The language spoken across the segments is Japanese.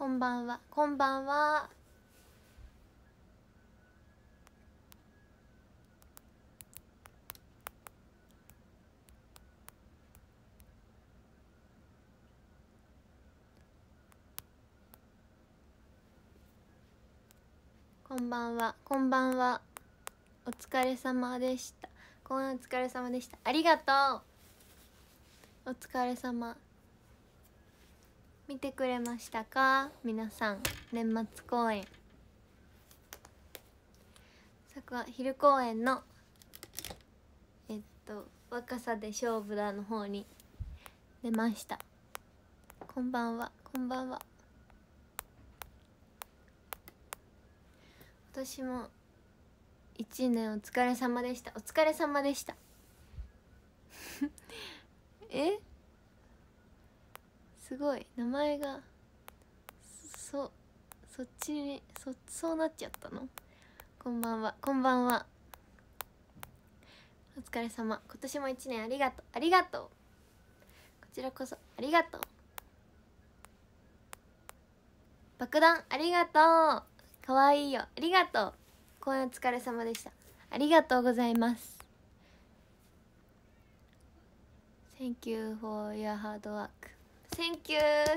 こんばんはこんばんはこんばんはこんばんはお疲れ様でしたこんお疲れ様でしたありがとうお疲れ様見てくれましたか皆さん年末公演そこは昼公演のえっと「若さで勝負だ」の方に出ましたこんばんはこんばんは私も1年お疲れ様でしたお疲れ様でした えすごい名前がそそっちにそそうなっちゃったのこんばんはこんばんはお疲れ様今年も一年ありがとうありがとうこちらこそありがとう爆弾ありがとうかわいいよありがとう公演お疲れ様でしたありがとうございます Thank you for your hard work センキュー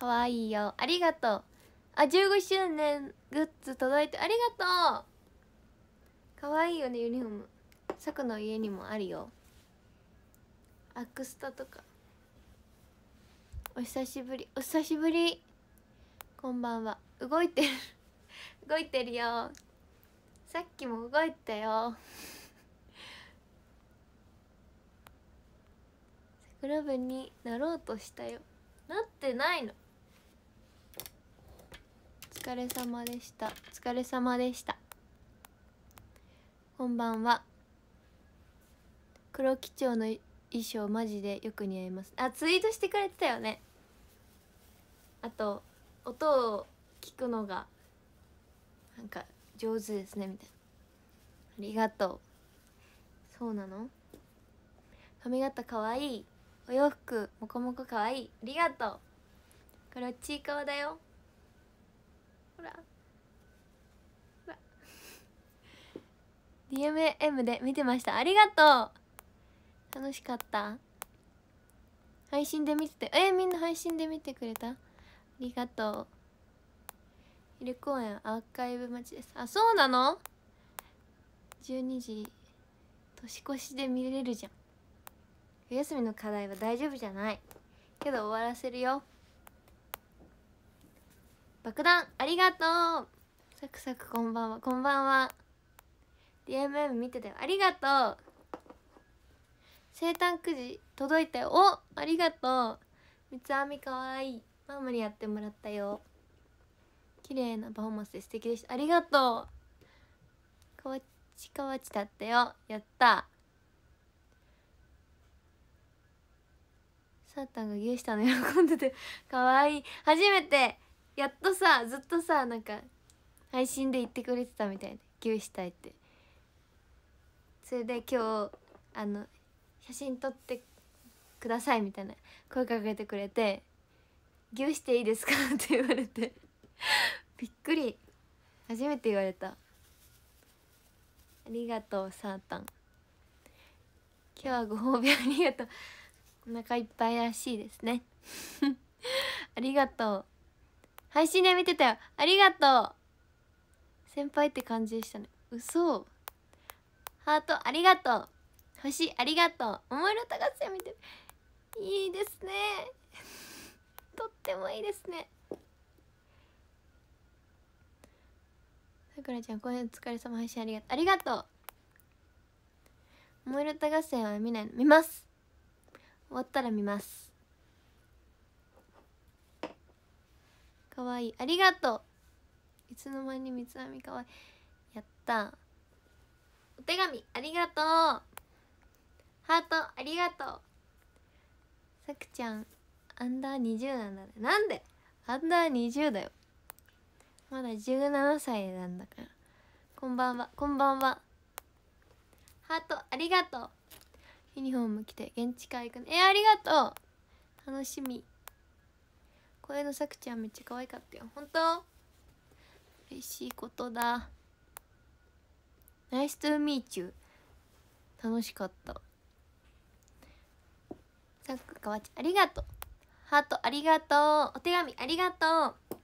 かわいいよありがとうあ15周年グッズ届いてありがとうかわいいよねユニフォームさくの家にもあるよアクスタとかお久しぶりお久しぶりこんばんは動いてる動いてるよさっきも動いたよクラブになろうとしたよなってないの疲れ様でした疲れ様でしたこんばんは黒基調の衣装マジでよく似合いますあツイートしてくれてたよねあと音を聞くのがなんか上手ですねみたいなありがとうそうなの髪型かわいいお洋服もこもこかわいいありがとうこれはちいかわだよほらほら DMM で見てましたありがとう楽しかった配信で見ててえー、みんな配信で見てくれたありがとう昼公演アーカイブ待ちですあそうなの12時年越しで見れるじゃん冬休みの課題は大丈夫じゃないけど終わらせるよ爆弾ありがとうサクサクこんばんはこんばんは DMM 見てたよありがとう生誕くじ届いたよおありがとう三つ編みかわいいママにやってもらったよ綺麗なパフォーマンスで素敵でしたありがとうかわちかわちだったよやったサータンが牛したの喜んでてかわいい初めてやっとさずっとさなんか配信で言ってくれてたみたいで牛したいってそれで今日あの写真撮ってくださいみたいな声かけてくれて「牛していいですか?」って言われてびっくり初めて言われたありがとうサータン今日はご褒美ありがとうお腹いっぱいらしいですね ありがとう配信で見てたよありがとう先輩って感じでしたね嘘ハートありがとう星ありがとう桃色高瀬見ていいですね とってもいいですねさくらちゃん今夜お疲れ様配信ありがとうありがとう桃色高瀬は見ないの見ます終わったら見ますかわいいありがとういつの間に三つ編みかわいいやったお手紙ありがとうハートありがとうさくちゃんアンダー20なんだねなんでアンダー20だよまだ17歳なんだからこんばんはこんばんはハートありがとうユニフォーム着て現地から行くのえありがとう楽しみ声のさくちゃんめっちゃ可愛かったよ本当嬉しいことだナイストゥーミーチュー楽しかったさくかわちゃんありがとうハートありがとうお手紙ありがとう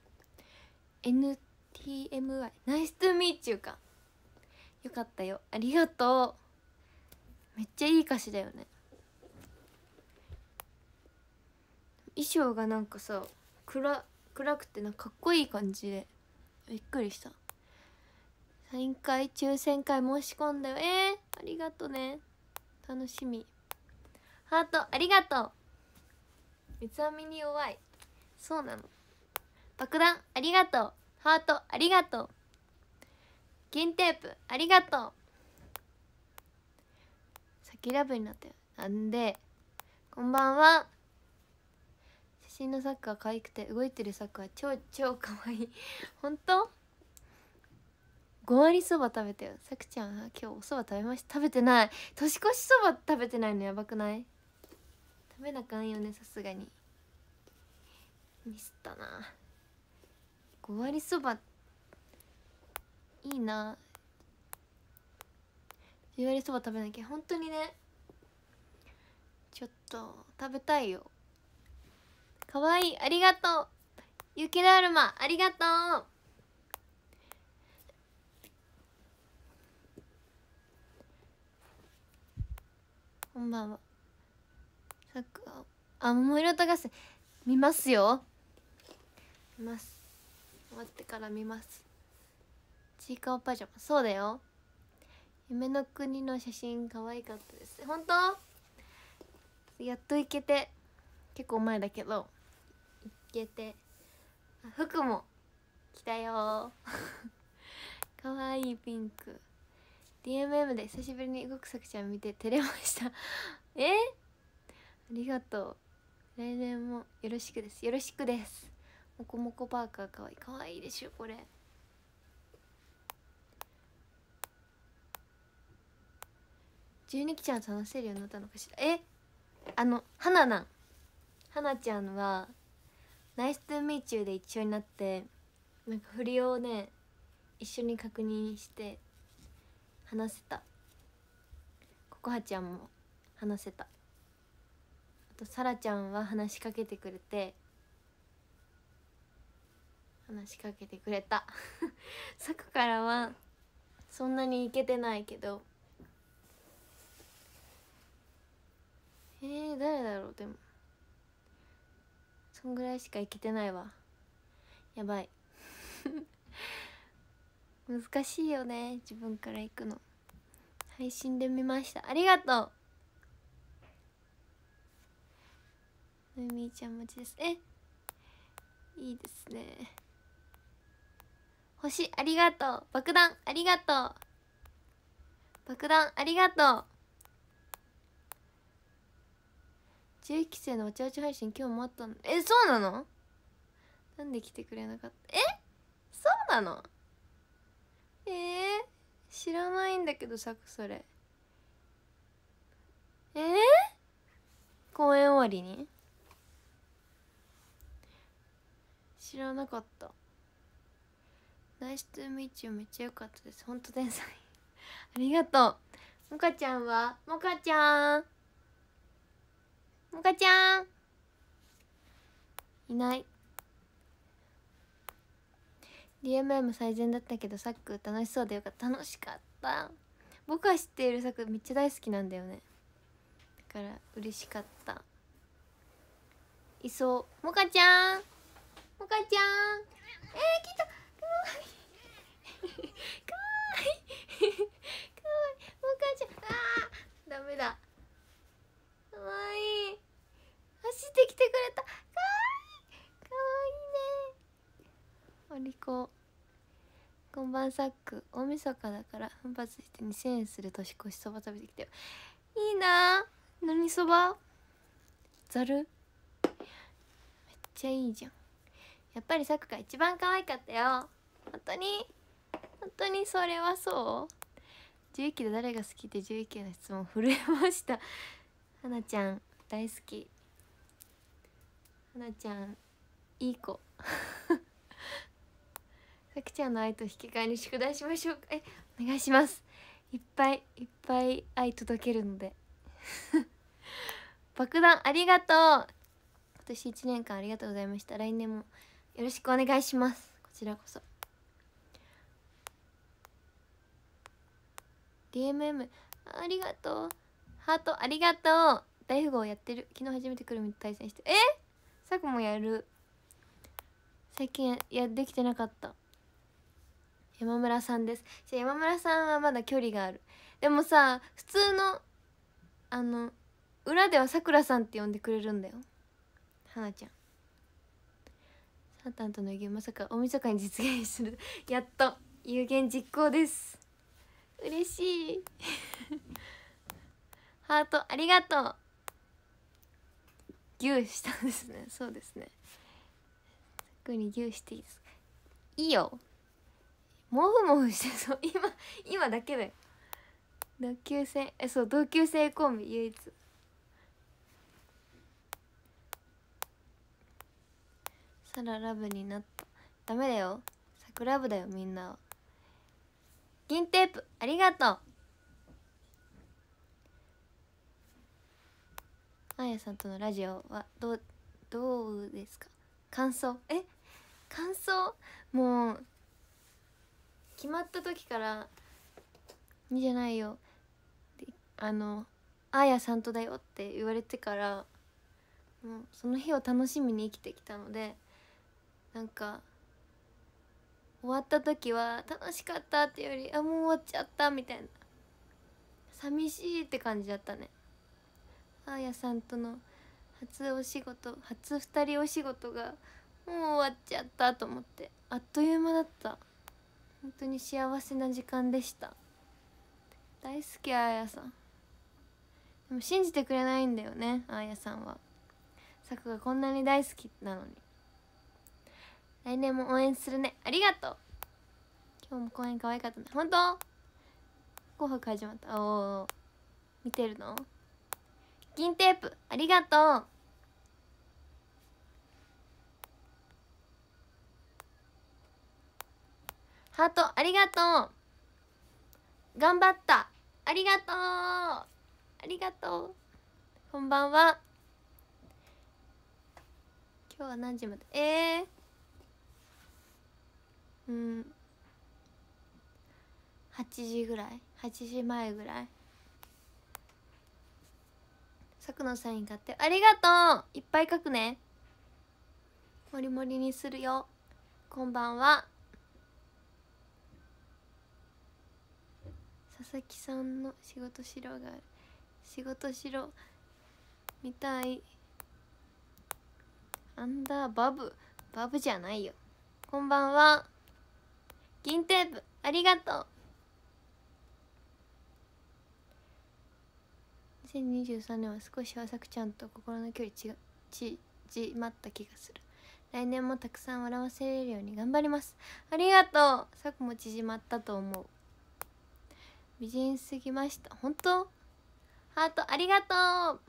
n t m y ナイストゥーミーチューかよかったよありがとうめっちゃいい歌詞だよね衣装がなんかさ暗暗くてなんかかっこいい感じでびっくりしたサイン会抽選会申し込んだよえー、ありがとね楽しみハートありがとう三つ編みに弱いそうなの爆弾ありがとうハートありがとう銀テープありがとうきラブになったよなんでこんばんは写真のサッカー可愛くて動いてるサッカー超超可愛い 本当5割そば食べたよさくちゃん今日おそば食べました食べてない年越しそば食べてないのやばくない食べなかんよねさすがにミスったな5割そばいいなゆわりそば食べなきゃ本当にねちょっと食べたいよかわいいありがとう雪だるまありがとうこんばんはさっあ桃色とがす見ますよ見ます終わってから見ますちいかわパジャマそうだよ夢の国の写真可愛かったです本当やっと行けて結構前だけど行けて服も着たよかわいいピンク DMM で久しぶりに動く作ちゃん見て照れました えありがとう来年もよろしくですよろしくですもこもこパーカーかわいいかわいいでしょこれ12期ちゃんと話せるようになったのかしらえあの花なん花ちゃんは「ナイス・トゥ・ミーチュー」で一緒になってなんか振りをね一緒に確認して話せたここはちゃんも話せたあとさらちゃんは話しかけてくれて話しかけてくれた さくからはそんなにいけてないけどえー、誰だろうでもそんぐらいしかいけてないわやばい 難しいよね自分から行くの配信で見ましたありがとうのみーちゃん待ちですえいいですね星ありがとう爆弾ありがとう爆弾ありがとう11期生のわちゃわちゃ配信今日もあったのえそうなのなんで来てくれなかったえそうなのえー、知らないんだけどさくそれえー、公演終わりに知らなかったナイストゥーミーチューめっちゃ良かったですほんと天才 ありがとうもかちゃんはもかちゃんもかちゃんいない DMM 最善だったけどサック楽しそうでよかった楽しかった僕は知っているックめっちゃ大好きなんだよねだから嬉しかったいそうもかちゃんもかちゃんえー、来たしてきてくれたかわいいかわいいねお利口こんばんさッく大晦日だから奮発して2000円する年越しそば食べてきたよいいな何そばざるめっちゃいいじゃんやっぱりさくが一番可愛かったよ本当に本当にそれはそう11期で誰が好きって11期の質問震えましたはなちゃん大好きなちゃんいい子さき ちゃんの愛と引き換えに宿題しましょうかえお願いしますいっぱいいっぱい愛届けるので 爆弾ありがとう今年1年間ありがとうございました来年もよろしくお願いしますこちらこそ DMM ありがとうハートありがとう大富豪やってる昨日初めてくるみと対戦してえっさくもやる最近やできてなかった山村さんですじゃ山村さんはまだ距離があるでもさ普通のあの裏ではさくらさんって呼んでくれるんだよはなちゃんサタンとの有まさか大晦日に実現するやっと有言実行です嬉しい ハートありがとう牛したんですねそうですね特に牛していいですいいよもふもふしてそう今今だけだよ同級生えそう同級生コンビ唯一サララブになったダメだよ桜部だよみんな銀テープありがとうあやさんとのラジオはどうどうですか感想え感想もう決まった時から「にじゃないよ」あの「あやさんとだよ」って言われてからもうその日を楽しみに生きてきたのでなんか終わった時は「楽しかった」っていうより「あもう終わっちゃった」みたいな寂しいって感じだったねあやさんとの初お仕事初2人お仕事がもう終わっちゃったと思ってあっという間だった本当に幸せな時間でした大好きあやさんでも信じてくれないんだよねあやさんはさくがこんなに大好きなのに来年も応援するねありがとう今日も公演可愛かったね本当紅白始まったおお見てるの銀テープありがとうハートありがとう頑張ったありがとうありがとうこんばんは今日は何時までえー、うん8時ぐらい8時前ぐらいさくのサイン買ってありがとういっぱい書くねもりもりにするよこんばんは佐々木さんの仕事しろがある仕事しろみたいアンダーバブバブじゃないよこんばんは銀テープありがとう2023年は少しはさくちゃんと心の距離ちち縮まった気がする来年もたくさん笑わせれるように頑張りますありがとうさくも縮まったと思う美人すぎました本当ハートありがとう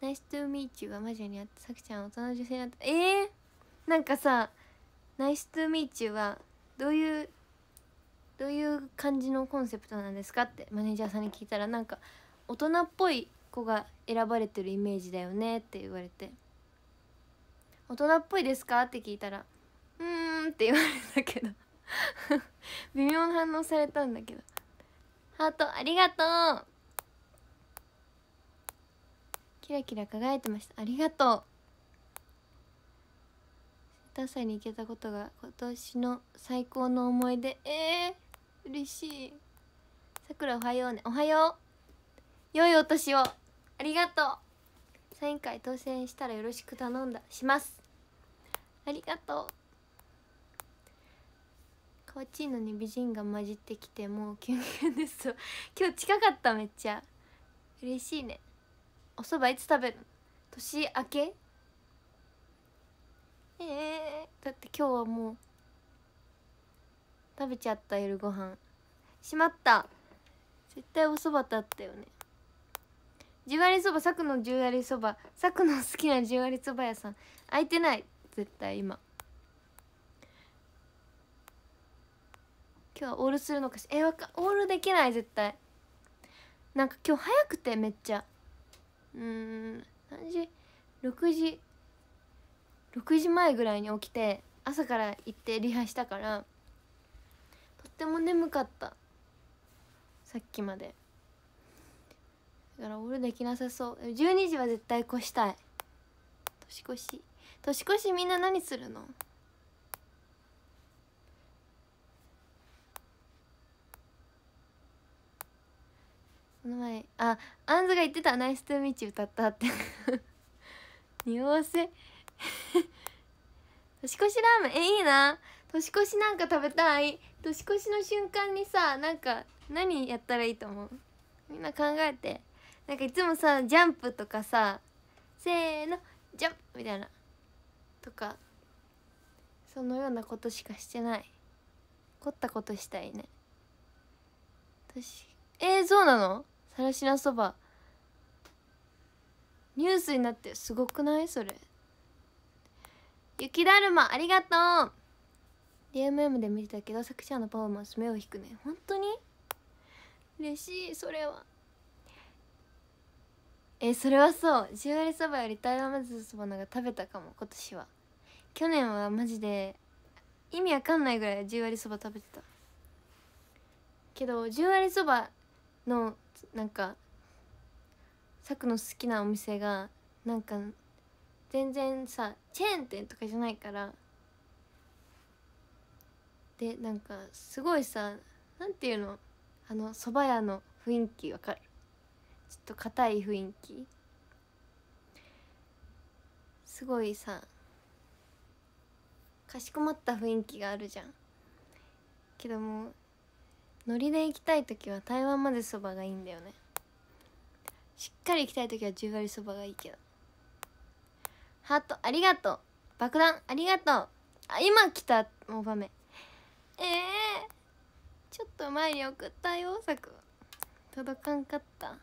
ナイストゥーミーチューが魔女にあってさくちゃん大人の女性になったえー、なんかさナイストゥーミーチューはどういうどういう感じのコンセプトなんですかってマネージャーさんに聞いたらなんか大人っぽい子が選ばれてるイメージだよねって言われて大人っぽいですかって聞いたらうーんって言われたけど 微妙な反応されたんだけどハートありがとうキラキラ輝いてましたありがとうセンターに行けたことが今年の最高の思い出えー、嬉しいさくらおはようねおはよう良いお年をありがとうサイン会当選したらよろしく頼んだしますありがとうかわちいのに美人が混じってきてもうキュンキュンです 今日近かっためっちゃ嬉しいねおそばいつ食べる年明けええー、だって今日はもう食べちゃった夜ご飯しまった絶対おそばだったよね十割そば佐久の十割そば佐久の好きな十割そば屋さん開いてない絶対今今日はオールするのかしえわかオールできない絶対なんか今日早くてめっちゃうん何時6時6時前ぐらいに起きて朝から行ってリハしたからとっても眠かったさっきまでだから俺できなさそう12時は絶対越したい年越し年越しみんな何するのこの前あアンズが言ってた「ナイス・トゥ・ーミーチ」歌ったって 匂わせ 年越しラーメンえいいな年越しなんか食べたい年越しの瞬間にさなんか何やったらいいと思うみんな考えてなんかいつもさジャンプとかさせーのジャンプみたいなとかそのようなことしかしてない凝ったことしたいね私えー、そうなのさらしなそばニュースになってすごくないそれ雪だるまありがとう DMM で見てたけど作者のパフォーマンス目を引くね本当に嬉しいそれはえそれはそう十割そばより台湾まぜそばのが食べたかも今年は去年はマジで意味わかんないぐらい十割そば食べてたけど十割そばのなんかさくの好きなお店がなんか全然さチェーン店とかじゃないからでなんかすごいさなんていうのあの蕎麦屋の雰囲気わかるちょっと硬い雰囲気すごいさかしこまった雰囲気があるじゃんけどもノリで行きたい時は台湾までそばがいいんだよねしっかり行きたい時は十割そばがいいけどハートありがとう爆弾ありがとうあ今来たもう場面ええー、ちょっと前に送ったよ作届かんかった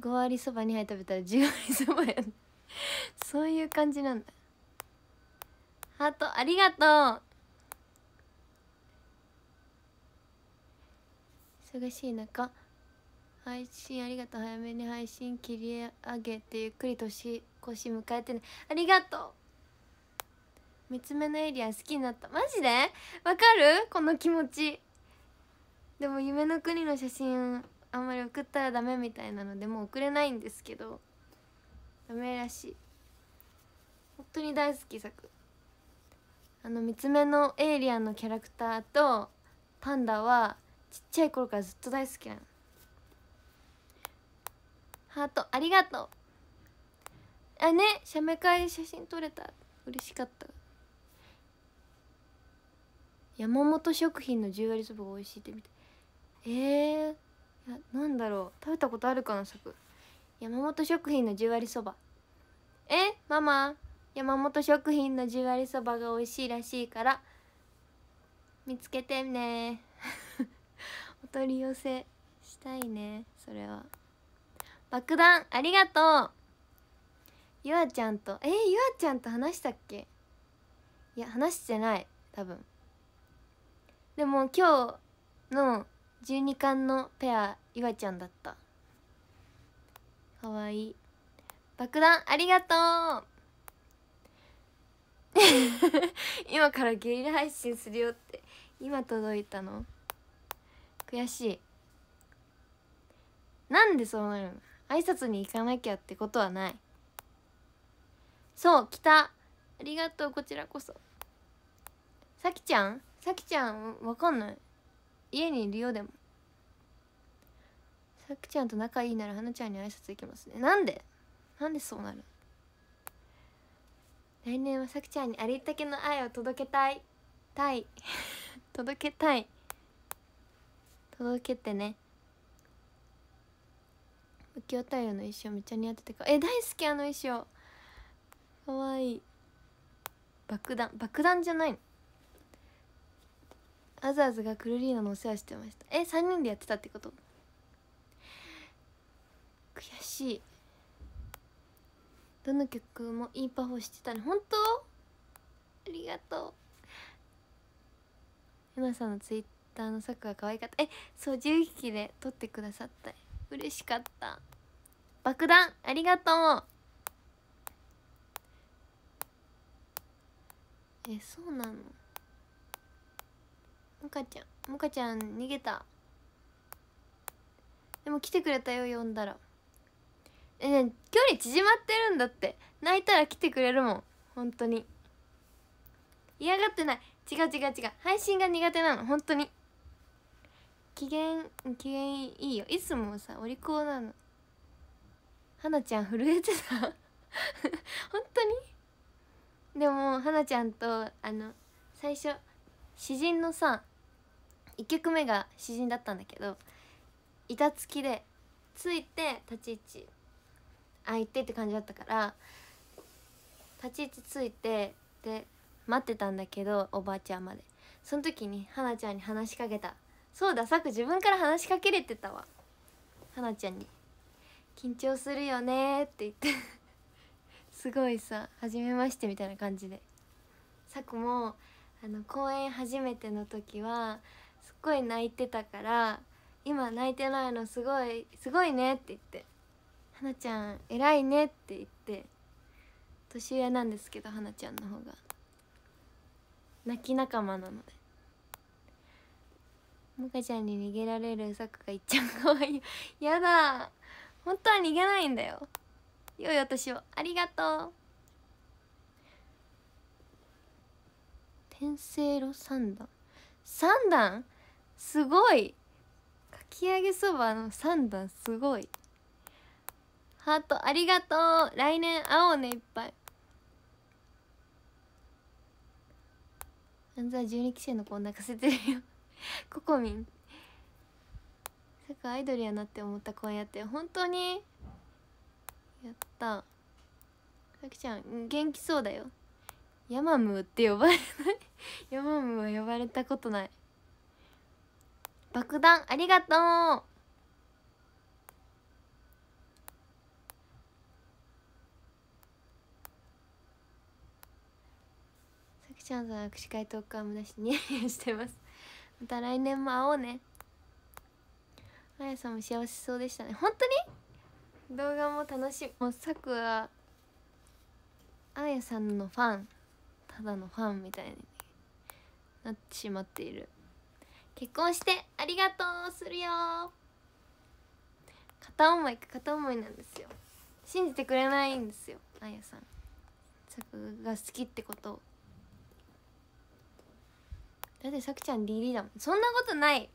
5割そば2杯食べたら10割そばやん そういう感じなんだハートありがとう忙しい中配信ありがとう早めに配信切り上げてゆっくり年越し迎えてねありがとう3つ目のエリア好きになったマジでわかるこの気持ちでも夢の国の写真あんまり送ったらダメみたいなのでもう送れないんですけどダメらしい本当に大好き作あの三つ目のエイリアンのキャラクターとパンダはちっちゃい頃からずっと大好きなのハートありがとうあね写メ会写真撮れた嬉しかった山本食品の10割そばが美味しいってみてえー、いやなんだろう食べたことあるかなサク山本食品の10割そばえママ山本食品の10割そばが美味しいらしいから見つけてね お取り寄せしたいねそれは爆弾ありがとうゆあちゃんとえゆあちゃんと話したっけいや話してない多分でも今日の12巻のペア岩ちゃんだったかわいい爆弾ありがとう今からゲリラ配信するよって今届いたの悔しいなんでそうなるの挨拶に行かなきゃってことはないそう来たありがとうこちらこそさきちゃんさきちゃんわかんない家にいるよでもさくちゃんと仲いいならはなちゃんに挨拶行きますねなんでなんでそうなる来年はさくちゃんにありったけの愛を届けたいたい 届けたい届けてね浮世太陽の衣装めっちゃ似合っててかえ大好きあの衣装かわいい爆弾爆弾じゃないのアザーズがクルリーナのお世話してましたえ三3人でやってたってこと悔しいどの曲もいいパフォーしてたね本当ありがとうエなさんのツイッターの作が可愛かったえそう10匹で撮ってくださった嬉しかった爆弾ありがとうえそうなのもかちゃんもかちゃん逃げたでも来てくれたよ呼んだらえね距離縮まってるんだって泣いたら来てくれるもん本当に嫌がってない違う違う違う配信が苦手なの本当に機嫌機嫌いいよいつもさお利口なのはなちゃん震えてた 本当にでもはなちゃんとあの最初詩人のさ1曲目が詩人だったんだけど板付きでついて立ち位置空いてって感じだったから立ち位置ついてで待ってたんだけどおばあちゃんまでその時にはなちゃんに話しかけたそうださく自分から話しかけれてたわはなちゃんに「緊張するよね」って言って すごいさ「初めまして」みたいな感じでさくもあの公演初めての時はごい泣いてたから「今泣いてないのすごいすごいね」って言って「はなちゃん偉いね」って言って年上なんですけどはなちゃんの方が泣き仲間なのでもかちゃんに逃げられるさくがいっちゃんかわいい やだ本当は逃げないんだよ良いお年をありがとう天聖路三段三段すごいかき揚げそばの3段すごいハートありがとう来年会おうねいっぱい安西12期生の子を泣かせてるよ ココミンさきアイドルやなって思った今やって本当にやったさきちゃん元気そうだよヤマムーって呼ばれない ヤマムーは呼ばれたことない爆弾ありがとうさきちゃんと握手会トークはむなしニヤニヤしてますまた来年も会おうねあやさんも幸せそうでしたね本当に動画も楽しいもうさくはあやさんのファンただのファンみたいになってしまっている結婚してありがとうするよ片思いか片思いなんですよ信じてくれないんですよあやさん作が好きってことをだってさくちゃんリリだもんそんなことない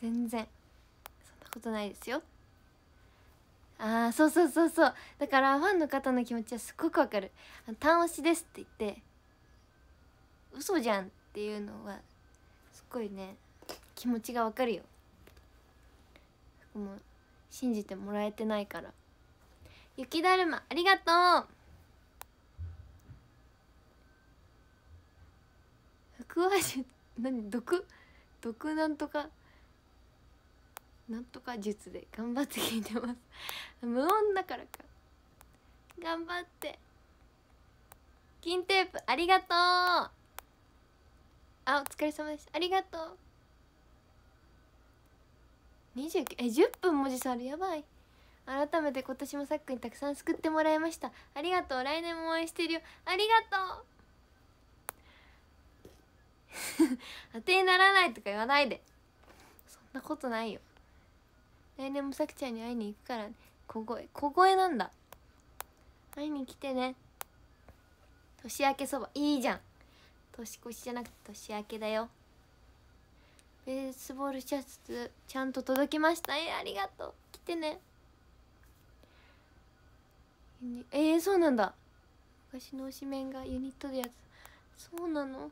全然そんなことないですよああそうそうそうそうだからファンの方の気持ちはすっごくわかる「単押しです」って言って「嘘じゃん」っていうのはすごいね気持ちがわかるよそこ信じてもらえてないから雪だるまありがとう腹話術何毒毒なんとかなんとか術で頑張って聞いてます無音だからか頑張って金テープありがとうあお疲れ様でしたありがとう29え10分文字数あるやばい改めて今年もさっくんにたくさん救ってもらいましたありがとう来年も応援してるよありがとう 当てにならないとか言わないでそんなことないよ来年もさくちゃんに会いに行くから小声小声なんだ会いに来てね年明けそばいいじゃん年越しじゃなくて年明けだよベースボールシャツちゃんと届きましたえー、ありがとう来てねえー、そうなんだ昔の推しメンがユニットでやつそうなの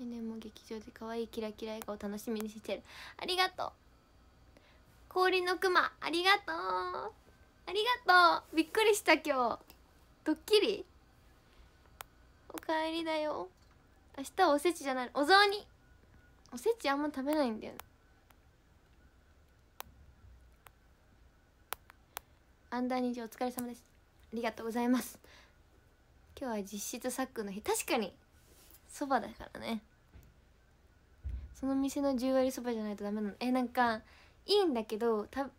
えねも劇場で可愛いキラキラ映画を楽しみにしてるありがとう氷のクマありがとうありがとうびっくりした今日ドッキリおかえりだよ明日おせちじゃないお雑煮おせちあんま食べないんだよ、アンダー2時お疲れ様ですありがとうございます今日は実質サックの日確かにそばだからねその店の10割そばじゃないとダメなのえなんかいいんだけどた好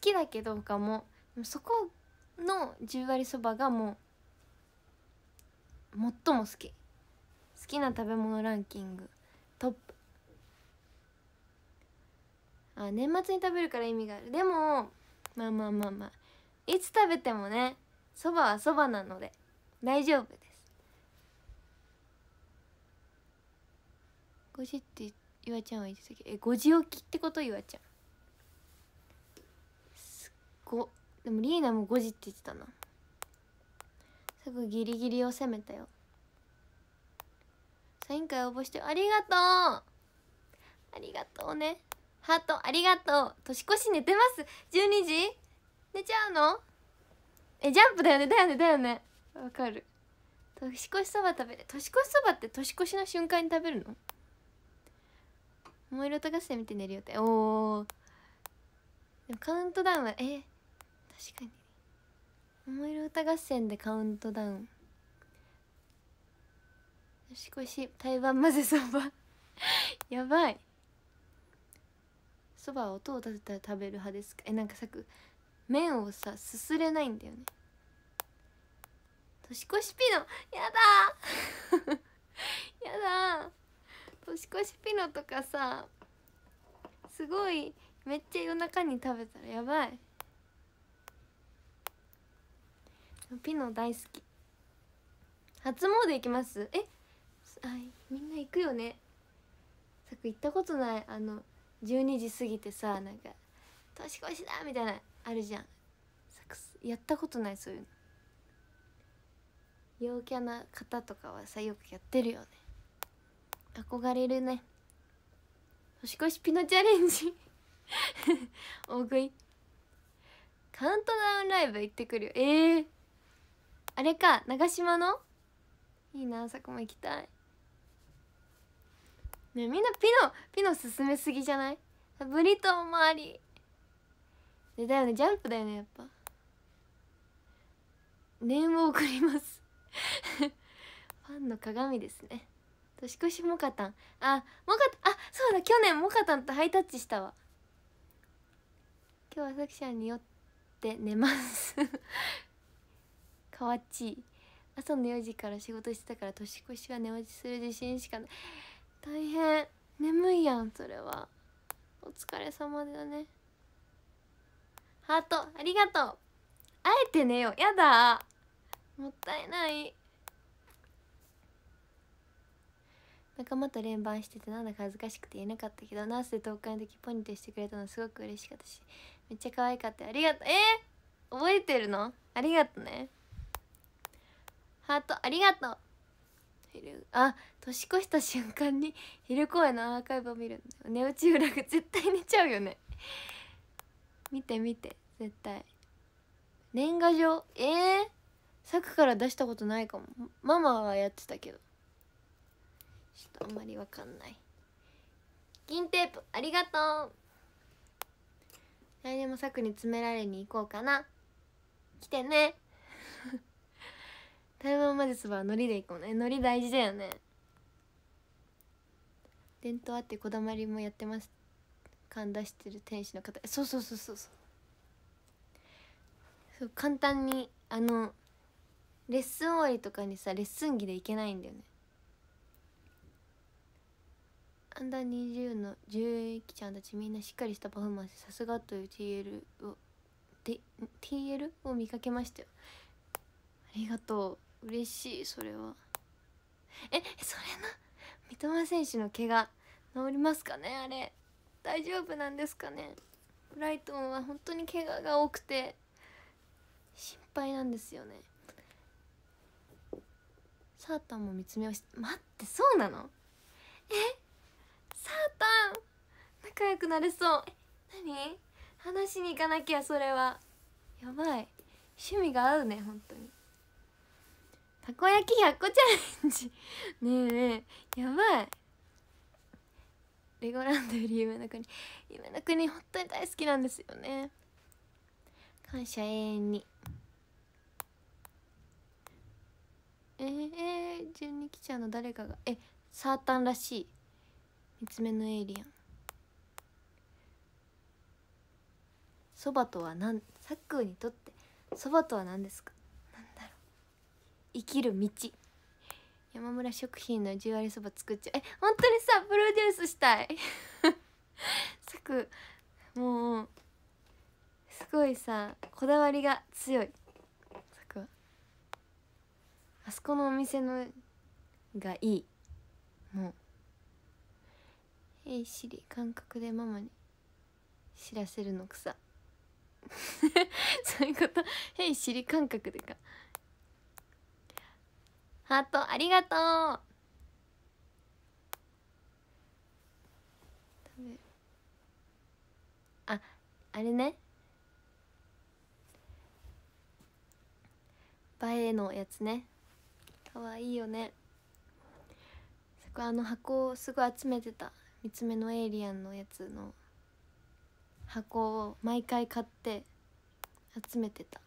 きだけど他もそこの10割そばがもう最も好き好きな食べ物ランキングトップあ年末に食べるから意味があるでもまあまあまあまあいつ食べてもねそばはそばなので大丈夫です5時ってゆあちゃんは言ってたけえ5時起きってことゆあちゃんすっごでもリーナも5時って言ってたなすぐギリギリを攻めたよサイン会応募してありがとうありがとうねハートありがとう年越し寝てます12時寝ちゃうのえジャンプだよねだよねだよねわかる年越しそば食べる年越しそばって年越しの瞬間に食べるのもいろ音合戦見て寝るよっておおでもカウントダウンはえ確かにもいろ歌合戦でカウントダウン年越し台湾混ぜそば やばいそばは音を立てたら食べる派ですかえなんかさく麺をさすすれないんだよね年越しピノやだ やだ年越しピノとかさすごいめっちゃ夜中に食べたらやばいピノ大好き初詣行きますえはいみんな行くよねさっき行ったことないあの12時過ぎてさなんか「年越しだ!」みたいなあるじゃんやったことないそういうの陽キャな方とかはさよくやってるよね憧れるね年越しピノチャレンジ 大食いカウントダウンライブ行ってくるよええー、あれか長島のいいなあそこも行きたいねみんなピノピノ進めすぎじゃないブリトンもりでだよねジャンプだよねやっぱ念を送りますファンの鏡ですね年越しモカタンあモカタンあそうだ去年モカタンとハイタッチしたわ今日はさきちゃんによって寝ます かわっちい朝の4時から仕事してたから年越しは寝落ちする自信しかない大変眠いやんそれはお疲れ様だねハートありがとう会えて寝よやだもったいない仲間と連番しててなんだか恥ずかしくて言えなかったけどナースで東海の時ポニテしてくれたのすごく嬉しかったしめっちゃ可愛かったありがとうえー、覚えてるのありがとねハートありがとう昼あ年越した瞬間に昼公演のアーカイブを見るんだよ寝落ち裏が絶対寝ちゃうよね見て見て絶対年賀状えー、柵から出したことないかもママはやってたけどちょっとあんまりわかんない銀テープありがとう来年も柵に詰められに行こうかな来てね台湾魔術はのりでいこうねのり大事だよね伝統あってこだまりもやってます感出してる天使の方そうそうそうそうそう簡単にあのレッスン終わりとかにさレッスン着でいけないんだよねアンダー20の11ちゃんたちみんなしっかりしたパフォーマンスさすがという TL をで TL を見かけましたよありがとう嬉しいそれはえそれな三笘選手の怪我治りますかねあれ大丈夫なんですかねブライトンは本当に怪我が多くて心配なんですよねサータンも見つめをし待ってそうなのえサータン仲良くなれそう何話しに行かなきゃそれはやばい趣味が合うね本当にたこ焼き100個チャレンジねえやばいレゴランドより夢の国夢の国本当に大好きなんですよね感謝永遠にえー、純二来ちゃんの誰かがえサータンらしい三つ目のエイリアンそばとは何さっくにとってそばとは何ですか生きる道山村食品の10割そば作っちゃうえ本当にさプロデュースしたいさ くもうすごいさこだわりが強いさくあそこのお店のがいいもう「えいしり感覚でママに知らせるのくさ」そういうこと「へいしり感覚でか」ハートありがとうああれねバエのやつねかわいいよねそこあの箱をすごい集めてた三つ目のエイリアンのやつの箱を毎回買って集めてた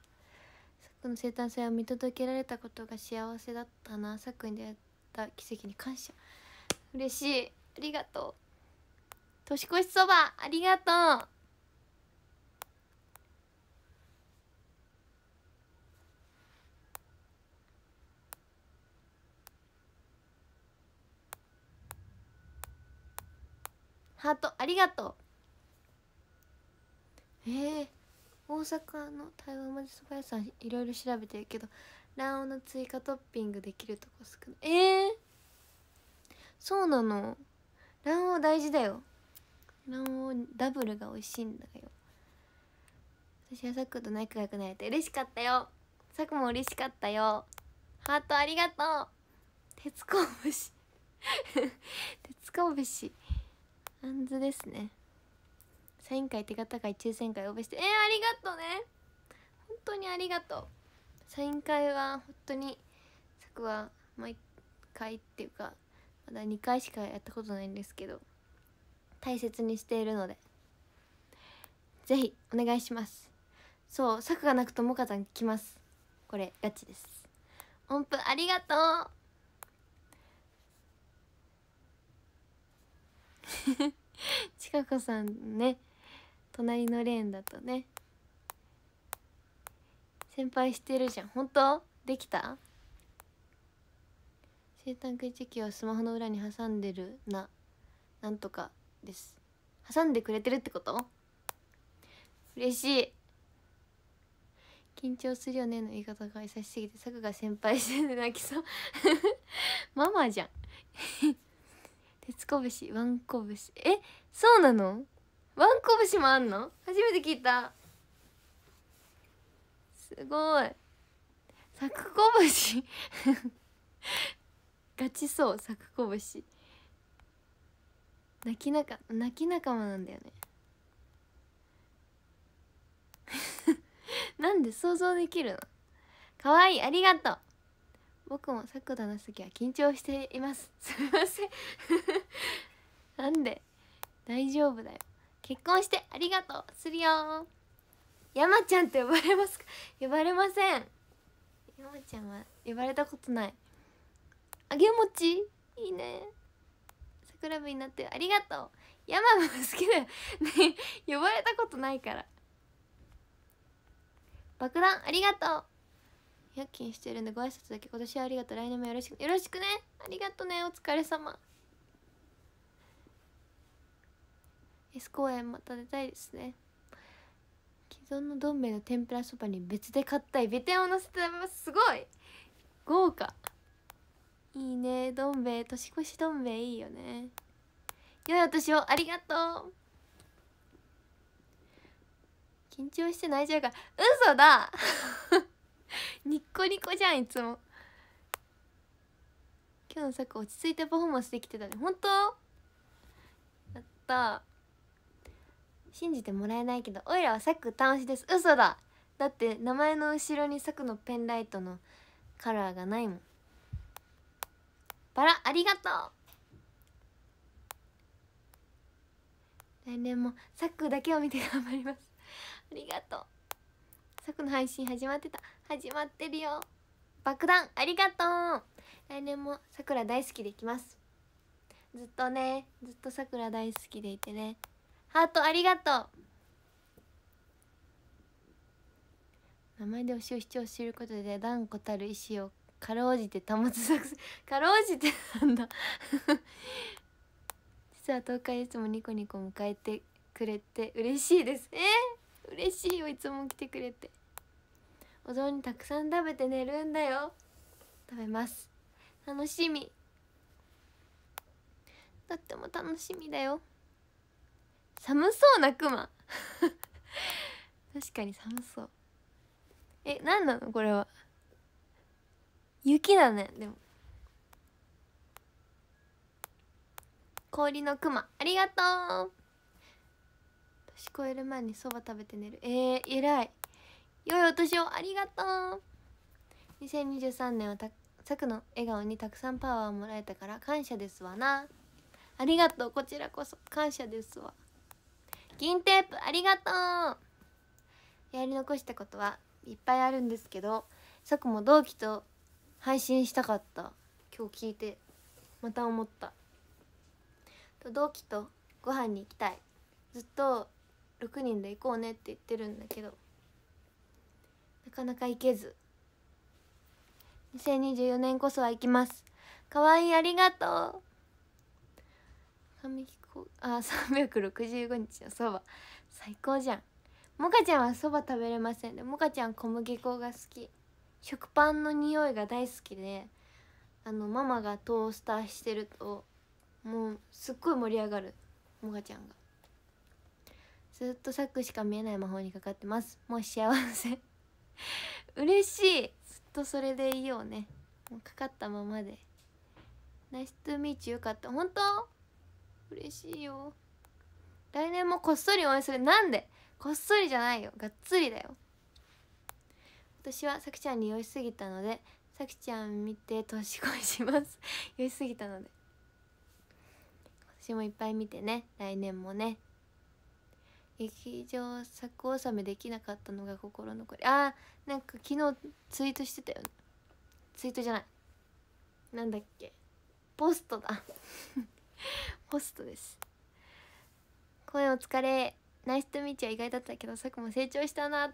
の生誕祭を見届けられたことが幸せだったなさっくんに出会った奇跡に感謝嬉しいありがとう年越しそばありがとうハートありがとうえー、大阪の台湾ま字そば屋さんいろいろ調べてるけど卵黄の追加トッピングできるとこ少ないえー、そうなの卵黄大事だよ卵黄ダブルが美味しいんだよ私はさくと仲良くなれて嬉しかったよさくも嬉しかったよハートありがとう鉄鉱節鉄鉱 節あんずですねサイン会手堅会抽選会応募してえー、ありがとうね本当にありがとうサイン会は本当にそは毎回っていうかまだ2回しかやったことないんですけど大切にしているのでぜひお願いしますそう策がなくともかさん来ますこれガチです音符ありがとう ちかこさんね隣のレーンだとね先輩してるじゃん本当できた生誕食いチェキをスマホの裏に挟んでるななんとかです挟んでくれてるってこと嬉しい緊張するよねの言い方が優しすぎてさくが先輩して泣きそう ママじゃん 鉄拳ワン拳えそうなのワンコぶしもあんの初めて聞いたすごい柵こぶしガチそう柵こぶし泣き仲泣き仲間なんだよね なんで想像できるのかわいいありがとう僕もさくだの時は緊張していますすみません なんで大丈夫だよ結婚してありがとうするよ山ちゃんって呼ばれますか 呼ばれません山ちゃんは呼ばれたことない揚げ餅いいね桜部になってありがとう山も好きだ ね呼ばれたことないから爆弾ありがとう夜勤してるんでご挨拶だけ今年はありがとう来年もよろしくよろしくねありがとうねお疲れ様 S 公演また出たいですね既存のどん兵衛の天ぷらそばに別で買ったエビ天をのせて食べますすごい豪華いいねどん兵衛年越しどん兵衛いいよね良いお年をありがとう緊張して泣いちゃうから嘘だ ニッコニコじゃんいつも今日の作落ち着いてパフォーマンスできてたね本当やった信じてもらえないけどおいらはサク端子です嘘だだって名前の後ろにサクのペンライトのカラーがないもんバラありがとう来年もサクだけを見て頑張りますありがとうサクの配信始まってた始まってるよ爆弾ありがとう来年もさくら大好きでいきますずっとねずっとさくら大好きでいてねハートありがとう名前で推しを主張ることで断固たる意志をかろうじて保つ作戦かろうじてなんだ 実は東海いつもニコニコ迎えてくれて嬉しいですえー、嬉しいよいつも来てくれてお雑煮たくさん食べて寝るんだよ食べます楽しみとっても楽しみだよ寒そうなクマ 確かに寒そうえ何なのこれは雪だねでも氷のクマありがとう年越える前にそば食べて寝るえー、偉い良いお年をありがとう2023年はたさくの笑顔にたくさんパワーをもらえたから感謝ですわなありがとうこちらこそ感謝ですわ銀テープありがとうやり残したことはいっぱいあるんですけど佐久も同期と配信したかった今日聞いてまた思った同期とご飯に行きたいずっと6人で行こうねって言ってるんだけどなかなか行けず2024年こそは行きますかわいいありがとう神木 あ365日のそば最高じゃんもかちゃんはそば食べれませんでもかちゃん小麦粉が好き食パンの匂いが大好きであのママがトースターしてるともうすっごい盛り上がるもカちゃんがずっとサックしか見えない魔法にかかってますもう幸せ 嬉しいずっとそれでいようねもうかかったままでナイストゥーミーチよかった本当嬉しいよ来年もこっそり応援するなんでこっそりじゃないよがっつりだよ私はさくちゃんに酔いすぎたのでさきちゃん見て年越します 酔いすぎたので私もいっぱい見てね来年もね劇場作納めできなかったのが心残りああなんか昨日ツイートしてたよねツイートじゃないなんだっけポストだホストです声お疲れナイスとーチは意外だったけど佐久も成長したなと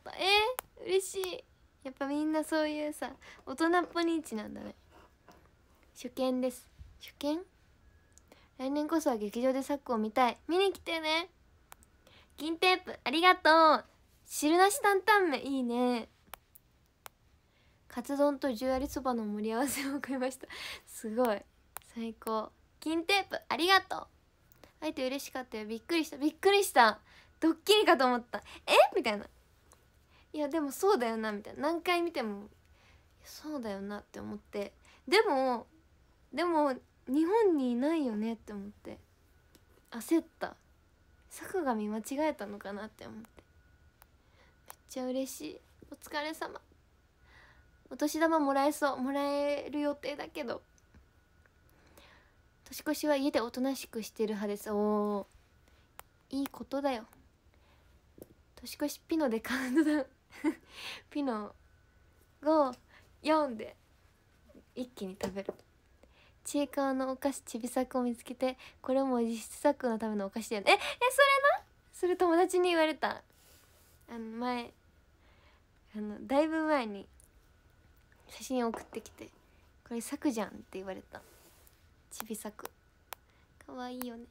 えー、嬉しいやっぱみんなそういうさ大人っぽニ認チなんだね初見です初見来年こそは劇場でサックを見たい見に来てね銀テープありがとう汁なし担々麺いいねカツ丼と十割そばの盛り合わせを買いましたすごい最高金テープありがとう会えて嬉しかったよびっくりしたびっくりしたドッキリかと思ったえみたいないやでもそうだよなみたいな何回見てもそうだよなって思ってでもでも日本にいないよねって思って焦った作が見間違えたのかなって思ってめっちゃ嬉しいお疲れ様お年玉もらえそうもらえる予定だけど年越しは家でおとなしくしてる派ですおーいいことだよ年越しピノでカウントダウン ピノ54で一気に食べるちいかわのお菓子ちびさくを見つけてこれも実質作のためのお菓子だよねええそれなそれ友達に言われたあの前あのだいぶ前に写真送ってきて「これ作じゃん」って言われたちびさくかわいいよね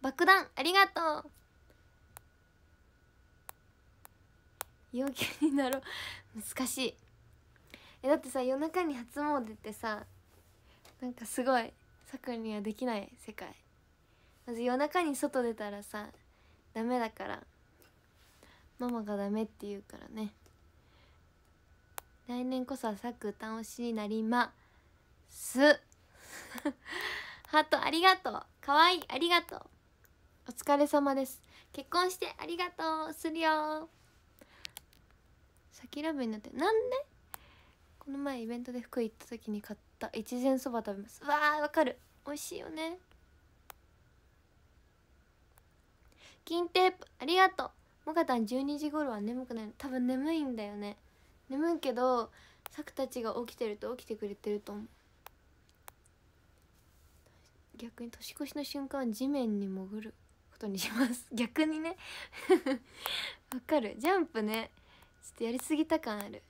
爆弾ありがとう陽気になろう難しいえだってさ夜中に初詣ってさなんかすごいさくにはできない世界まず夜中に外出たらさダメだからママがダメって言うからね来年こそはさく歌おしになります ハートありがとう可愛いいありがとうお疲れ様です結婚してありがとうするよ先ラーメンになってなんでこの前イベントで福井行った時に買った越前そば食べますわあわかる美味しいよね金テープありがとうもかたん12時頃は眠くない多分眠いんだよね眠いけどさくたちが起きてると起きてくれてると思う逆に年越しの瞬間は地面に潜ることにします 逆にね わかるジャンプねちょっとやりすぎた感ある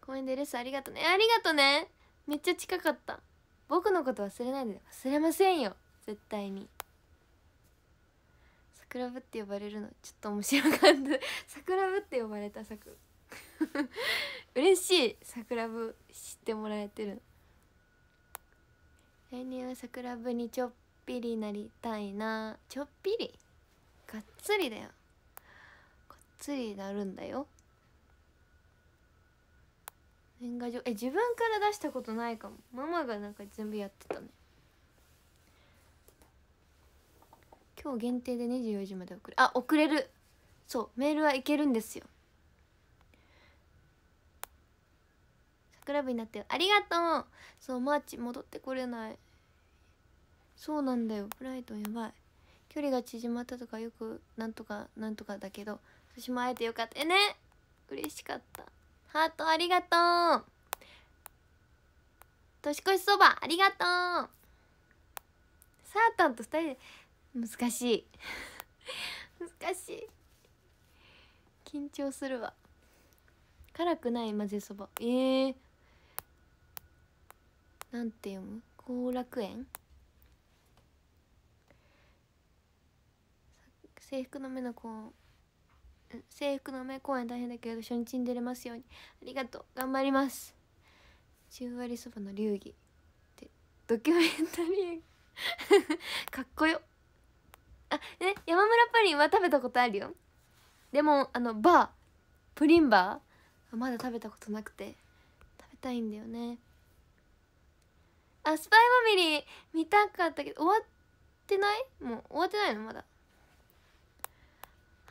公園でレスありがとねありがとねめっちゃ近かった僕のこと忘れないで忘れませんよ絶対に桜部って呼ばれるのちょっと面白かった 桜部って呼ばれた作嬉しい桜部知ってもらえてるの来年は桜部にちょっぴりなりたいなちょっぴりがっつりだよがっつりなるんだよ年賀状え自分から出したことないかもママがなんか全部やってたね今日限定で24時まで送るあ送れるそうメールはいけるんですよ桜部になってありがとうそうマーチ戻ってこれないそうなんだよブライトやばい距離が縮まったとかよくなんとかなんとかだけど私も会えてよかったえね嬉しかったハートありがとう年越しそばありがとうサータンと2人で難しい 難しい緊張するわ辛くない混ぜそばえー、なんて読む後楽園制服の目の子制服の目公演大変だけど初日に出れますようにありがとう頑張ります十割そばの流儀ってドキュメンタリー かっこよあね山村プリンは食べたことあるよでもあのバープリンバーまだ食べたことなくて食べたいんだよねあスパイファミリー見たかったけど終わってないもう終わってないのまだ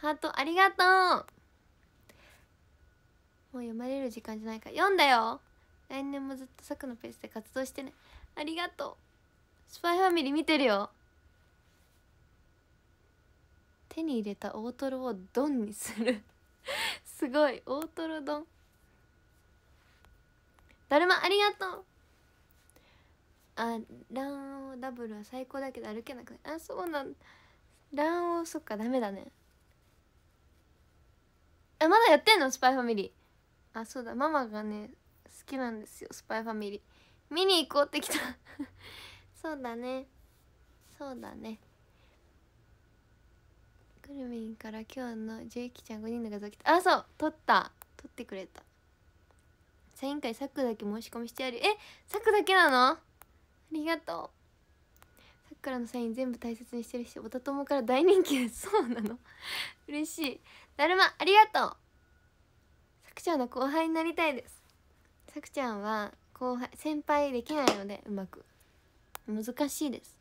ハートありがとうもう読まれる時間じゃないか読んだよ来年もずっとさくのペースで活動してねありがとうスパイファミリー見てるよ手に入れた大トロを丼にする すごい大トロ丼だるまありがとうあ卵黄ダブルは最高だけど歩けなくなあそうなん卵黄そっかダメだねえまだやってんのスパイファミリーあそうだママがね好きなんですよスパイファミリー見に行こうってきた そうだねそうだねくるみんから今日のジュイキちゃん5人の画像来たあそう撮った撮ってくれたサイン会サクだけ申し込みしてやるえサクだけなのありがとうさくらのサイン全部大切にしてるしおたともから大人気ですそうなの嬉しいだるまありがとうさくちゃんの後輩になりたいですさくちゃんは後輩先輩できないのでうまく難しいです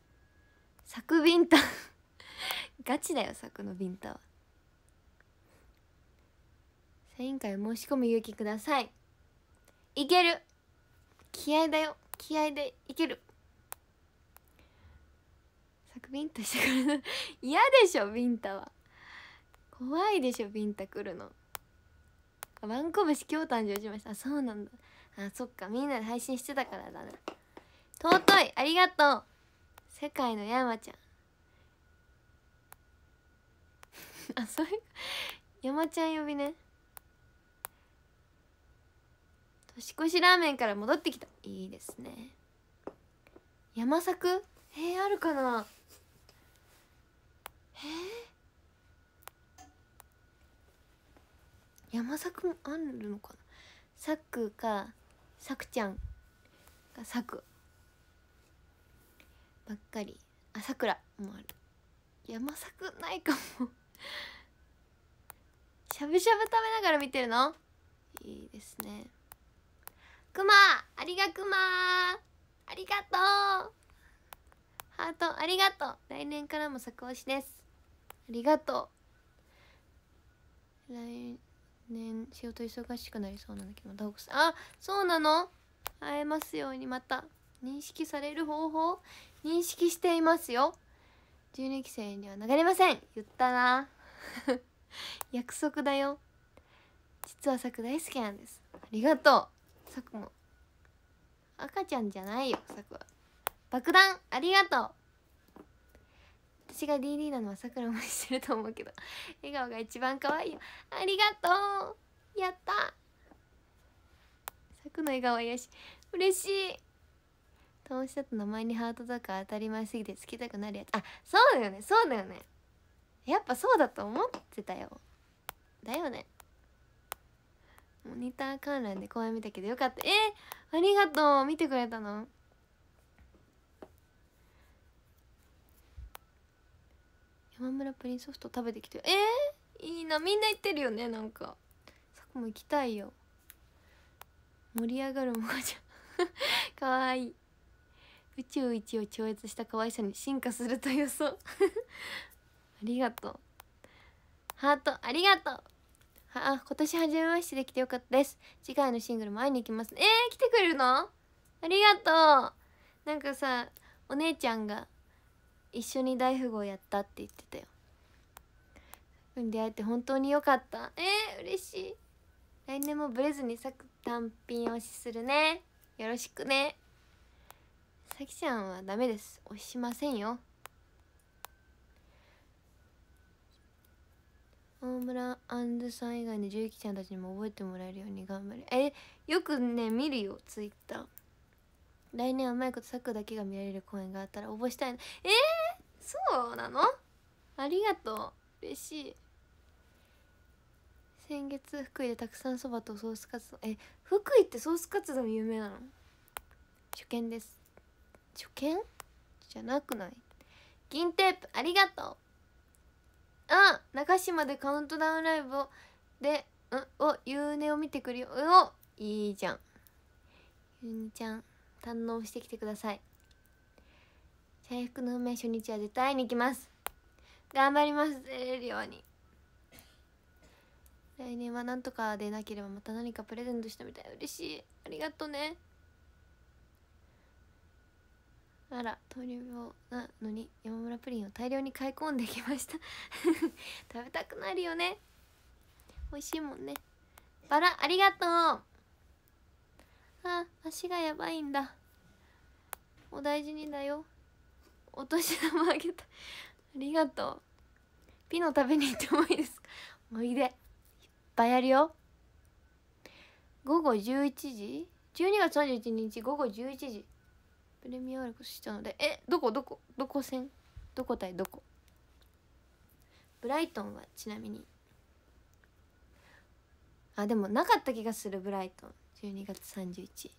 さくビンタガチだよさくのビンタはサイン会申し込む勇気くださいいける気合だよ気合でいけるさくビンタしてくれる嫌でしょビンタは怖いでしょビンタくるのわんこ飯今日誕生しましたそうなんだあそっかみんなで配信してたからだな尊いありがとう世界の山ちゃん あそういう山ちゃん呼びね年越しラーメンから戻ってきたいいですね山作えー、あるかなえー山作もあるのかなさくかさくちゃんがさくばっかりあさくらもある山作ないかも しゃぶしゃぶ食べながら見てるのいいですねくまありがくまありがとうハートありがとう来年からも作推しですありがとう来年仕事忙しくなりそうなんだけどまた起こあそうなの会えますようにまた認識される方法認識していますよ12期生には流れません言ったな 約束だよ実は作大好きなんですありがとう作も赤ちゃんじゃないよ作は爆弾ありがとう私が DD なのはさくらもしてると思うけど 笑顔が一番可愛いよありがとうやったさくの笑顔はよし嬉しい投ゃだと名前にハートとか当たり前すぎてつきたくなるやつあそうだよねそうだよねやっぱそうだと思ってたよだよねモニター観覧で公演見たけどよかったえー、ありがとう見てくれたの島村プリンソフト食べてきてえー、いいなみんな行ってるよねなんかさこも行きたいよ盛り上がるもこちゃん かわいい宇宙一を超越した可愛さに進化すると予想 ありがとうハートありがとうあ今年初めましてできてよかったです次回のシングルも会いに行きますえー、来てくれるのありがとうなんかさお姉ちゃんが一緒に大富豪やったって言ってたよ出会えて本当によかったえー、嬉しい来年もブレずに咲く単品推しするねよろしくね咲ちゃんはダメです推しませんよ大村アンドさん以外のじゅうきちゃんたちにも覚えてもらえるように頑張るえよくね見るよツイッター来年うまいこと咲くだけが見られる公演があったら応募したいええーそうなのありがとう嬉しい先月福井でたくさんそばとソースカツ丼え福井ってソースカツも有名なの初見です初見じゃなくない銀テープありがとうあ中島でカウントダウンライブをでうんおゆうねを見てくるよおいいじゃんゆうねちゃん堪能してきてください制服の梅初日は絶対に行きます頑張ります出れるように来年はなんとかでなければまた何かプレゼントしたみたい嬉しいありがとねあら糖尿病なのに山村プリンを大量に買い込んできました食べたくなるよね美味しいもんねバラありがとうあ足がやばいんだお大事にだよお年玉あげたありがとうピノ食べに行ってもいいですかおいでいっぱいあるよ午後11時12月31日午後11時プレミアムしたのでえどこどこどこ戦どこ対どこブライトンはちなみにあでもなかった気がするブライトン12月31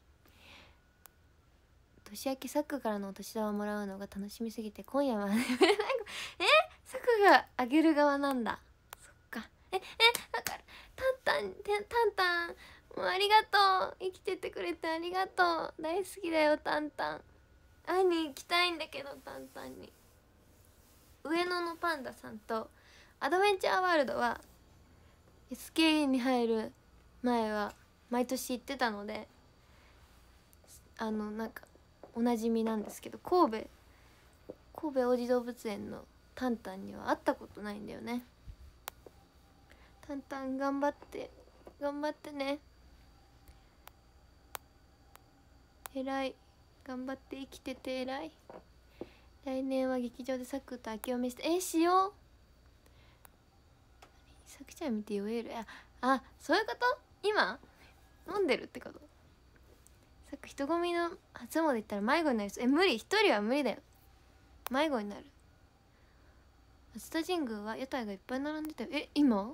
年明けサックからのお年玉をもらうのが楽しみすぎて今夜は眠れ ないえサクがあげる側なんだそっかええだからタンタンてタンタンもうありがとう生きててくれてありがとう大好きだよタンタン会いに行きたいんだけどタンタンに上野のパンダさんとアドベンチャーワールドは SKE に入る前は毎年行ってたのであのなんかおなじみなんですけど神戸神戸王子動物園のタンタンには会ったことないんだよねタンタン頑張って頑張ってね偉い頑張って生きてて偉い来年は劇場でサクと明け読みしてえしようさくちゃん見て酔えるああそういうこと今飲んでるってことさっき人混みの初詣行ったら迷子になりそうえ無理一人は無理だよ迷子になる熱田神宮は屋台がいっぱい並んでたよえ今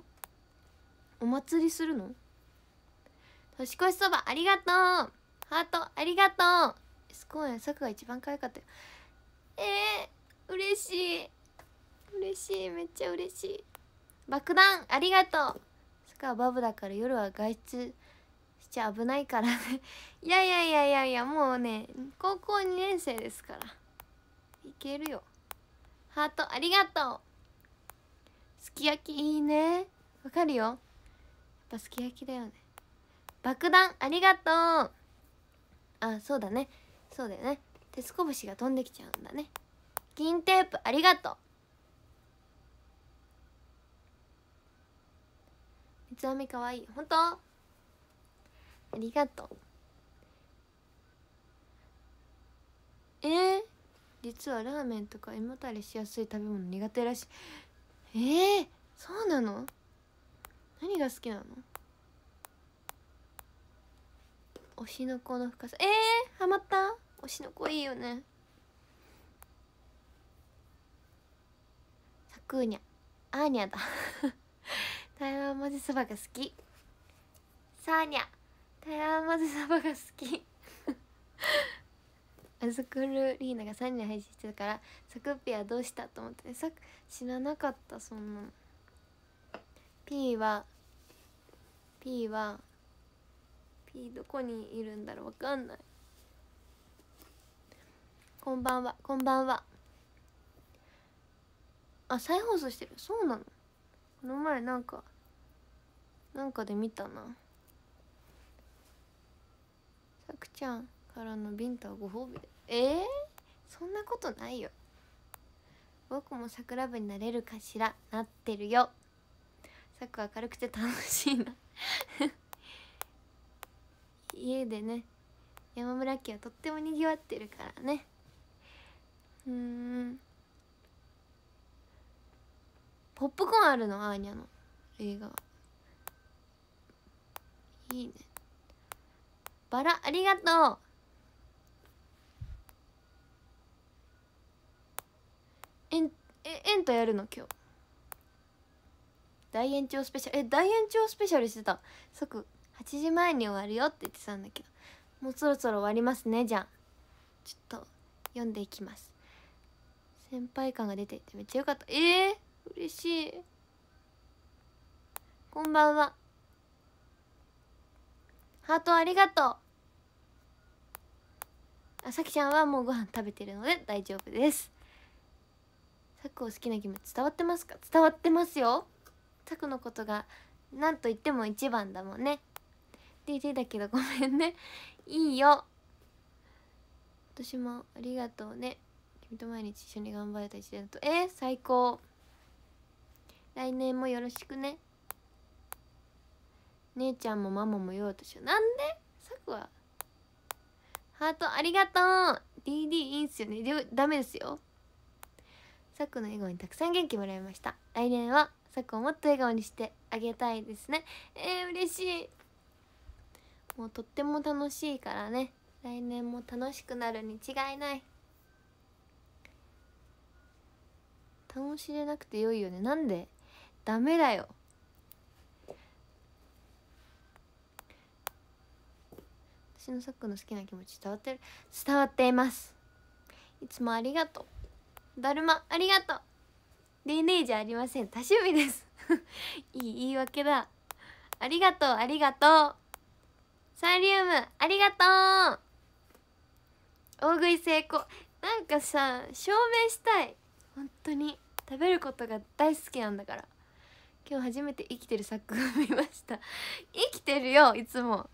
お祭りするの年越しそばありがとうハートありがとう S 公演作が一番可愛かったよえー、嬉しい嬉しいめっちゃ嬉しい爆弾ありがとうサッカーバブだから夜は外出ちゃ危ないからね いやいやいやいやいやもうね高校2年生ですからいけるよハートありがとうすき焼きいいねわかるよやっぱすき焼きだよね爆弾ありがとうあそうだねそうだよね鉄拳が飛んできちゃうんだね銀テープありがとう三つ編みかわいい本当ありがとうえー、実はラーメンとか胃もたれしやすい食べ物苦手らしいえー、そうなの何が好きなの推しの子の深さえー、ハマった推しの子いいよねサクーニャアーニャだ 台湾文字そばが好きサーニャいやまずサバが好きアズ クルリーナが3人配信してたからサクピはどうしたと思って、さ知らなかったそんなの P は P は P どこにいるんだろうわかんないこんばんはこんばんはあ再放送してるそうなのこの前なんかなんかで見たなくちゃんからのビンタはご褒美でえー、そんなことないよ僕も桜部になれるかしらなってるよさく明るくて楽しいな 家でね山村家はとってもにぎわってるからねうんポップコーンあるのアーニャの映画いいねバラありがとうえんえエンタやるの今日大延長スペシャルえ大延長スペシャルしてた即8時前に終わるよって言ってたんだけどもうそろそろ終わりますねじゃあちょっと読んでいきます先輩感が出ていてめっちゃよかったえー、嬉しいこんばんはハートありがとうあさきちゃんはもうご飯食べてるので大丈夫ですさくを好きな気持ち伝わってますか伝わってますよさくのことが何と言っても一番だもんね DT だけどごめんねいいよ私もありがとうね君と毎日一緒に頑張れた一年とえー、最高来年もよろしくね姉ちゃんもママも用としようなんでさくはハートありがとう DD いいんすよねダメですよさくの笑顔にたくさん元気もらいました来年はさくをもっと笑顔にしてあげたいですねえー、嬉しいもうとっても楽しいからね来年も楽しくなるに違いない楽しれなくて良いよねなんでダメだよ私のサックの好きな気持ち伝わってる伝わっていますいつもありがとうだるまありがとう DNA じゃありません多趣味です いい言い訳だありがとうありがとうサイリウムありがとう大食い成功なんかさ証明したい本当に食べることが大好きなんだから今日初めて生きてるサックを見ました生きてるよいつも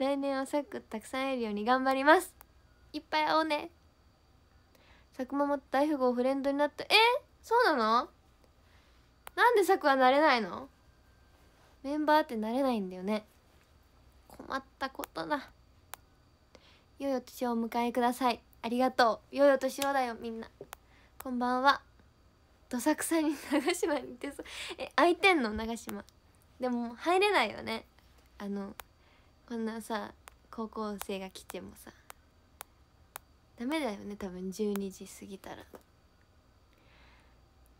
来年はサっくたくさん会えるように頑張りますいっぱい会おうね佐久間も大富豪フレンドになったえそうなのなんでさくはなれないのメンバーってなれないんだよね困ったことだ良いお年をお迎えくださいありがとう良いお年をだよみんなこんばんはどさくさに長島に行ってそうえ空いてんの長島でも入れないよねあのこんなさ高校生が来てもさダメだよね多分12時過ぎたら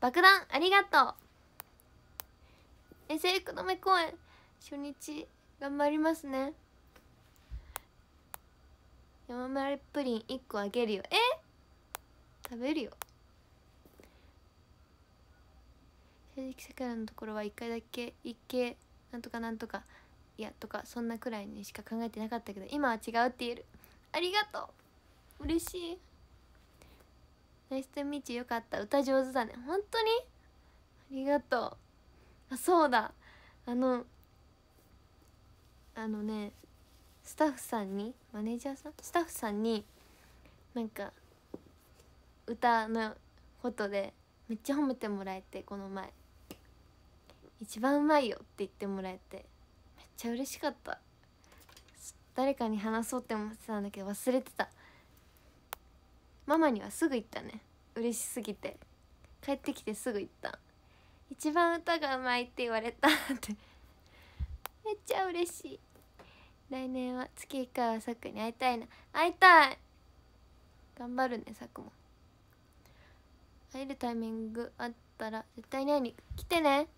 爆弾ありがとう SA 久留公演初日頑張りますね山丸プリン1個あげるよえ食べるよ正直さくらのところは1回だけ行けなんとかなんとかいやとかそんなくらいにしか考えてなかったけど今は違うって言えるありがとう嬉しいナイスとみチよかった歌上手だね本当にありがとうあそうだあのあのねスタッフさんにマネージャーさんスタッフさんになんか歌のことでめっちゃ褒めてもらえてこの前「一番うまいよ」って言ってもらえてちゃ嬉しかった誰かに話そうって思ってたんだけど忘れてたママにはすぐ行ったね嬉しすぎて帰ってきてすぐ行った一番歌がうまいって言われたってめっちゃ嬉しい来年は月1回はさくに会いたいな会いたい頑張るねさくも会えるタイミングあったら絶対に会いに来てね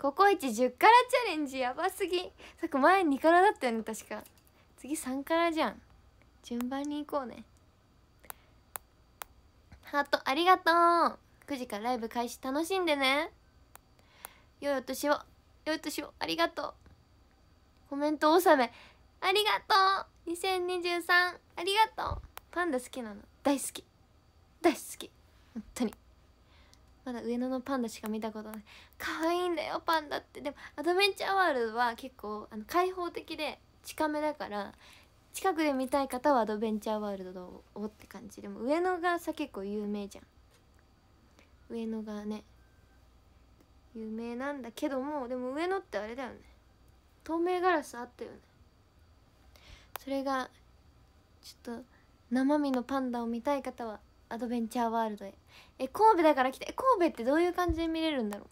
ココイチ10からチャレンジやばすぎさっき前2からだったよね確か次3からじゃん順番に行こうねハートありがとう9時からライブ開始楽しんでねよいお年をよいお年をありがとうコメント納めありがとう2023ありがとうパンダ好きなの大好き大好き本当にまだ上野のパンダしか見たことない可愛いんだよパンダってでもアドベンチャーワールドは結構あの開放的で近めだから近くで見たい方はアドベンチャーワールドをって感じでも上野がさ結構有名じゃん上野がね有名なんだけどもでも上野ってあれだよね透明ガラスあったよねそれがちょっと生身のパンダを見たい方はアドベンチャーワールドへえ神戸だから来て神戸ってどういう感じで見れるんだろう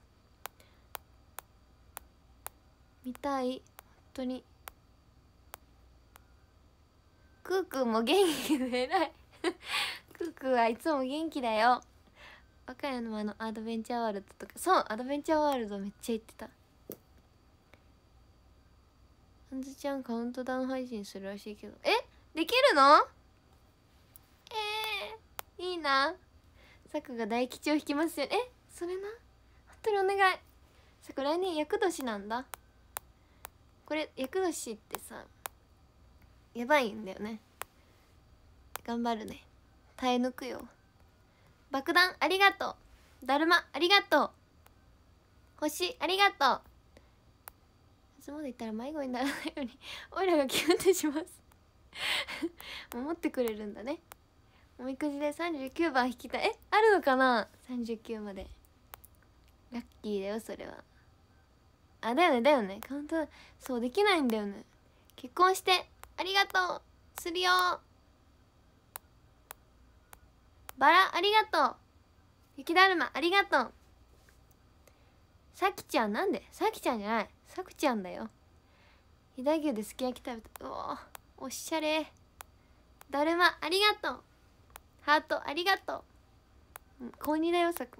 見たい本当にクークーも元気で偉いクークーはいつも元気だよ若いのあのアドベンチャーワールドとかそうアドベンチャーワールドめっちゃ行ってたあんずちゃんカウントダウン配信するらしいけどえできるのえー、いいなさくが大吉を引きますよねえそれな本当にお願いさく来年厄年なんだこれ厄年ってさやばいんだよね頑張るね耐え抜くよ爆弾ありがとうだるまありがとう星ありがとういつまでいったら迷子にならないようにおいらが気分でてします守ってくれるんだねおみくじで39番引きたいえあるのかな39までラッキーだよそれは。あだよねだよねカウントそうできないんだよね結婚してありがとうするよバラありがとう雪だるまありがとうさきちゃんなんでさきちゃんじゃないさくちゃんだよ飛騨牛ですき焼き食べたうおおしゃれだるまありがとうハートありがとう高2だよさく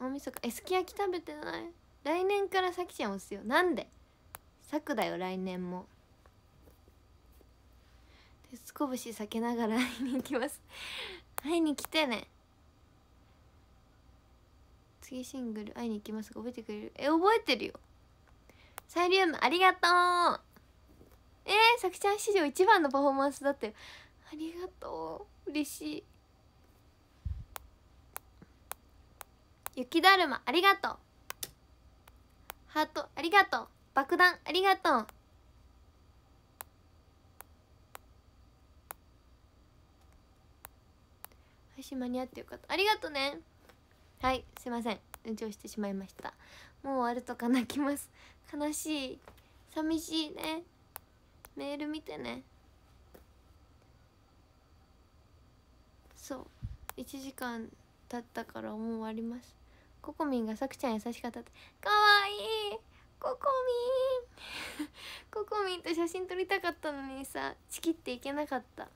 大晦日えすき焼き食べてない来年からさきちゃん押すよなんでさくだよ来年も鉄こぶし避けながら会いに行きます 会いに来てね次シングル会いに行きますが覚えてくれるえ覚えてるよサイリウムありがとうえー、さくちゃん史上一番のパフォーマンスだったよありがとう嬉しい雪だるまありがとうハートありがとう爆弾ありがとう配信間に合ってよかったありがとうねはいすいません延長してしまいましたもう終わるとか泣きます悲しい寂しいねメール見てねそう1時間経ったからもう終わりますココミンがさくちゃん優しかったってかわいいココミン ココミンと写真撮りたかったのにさちきっていけなかった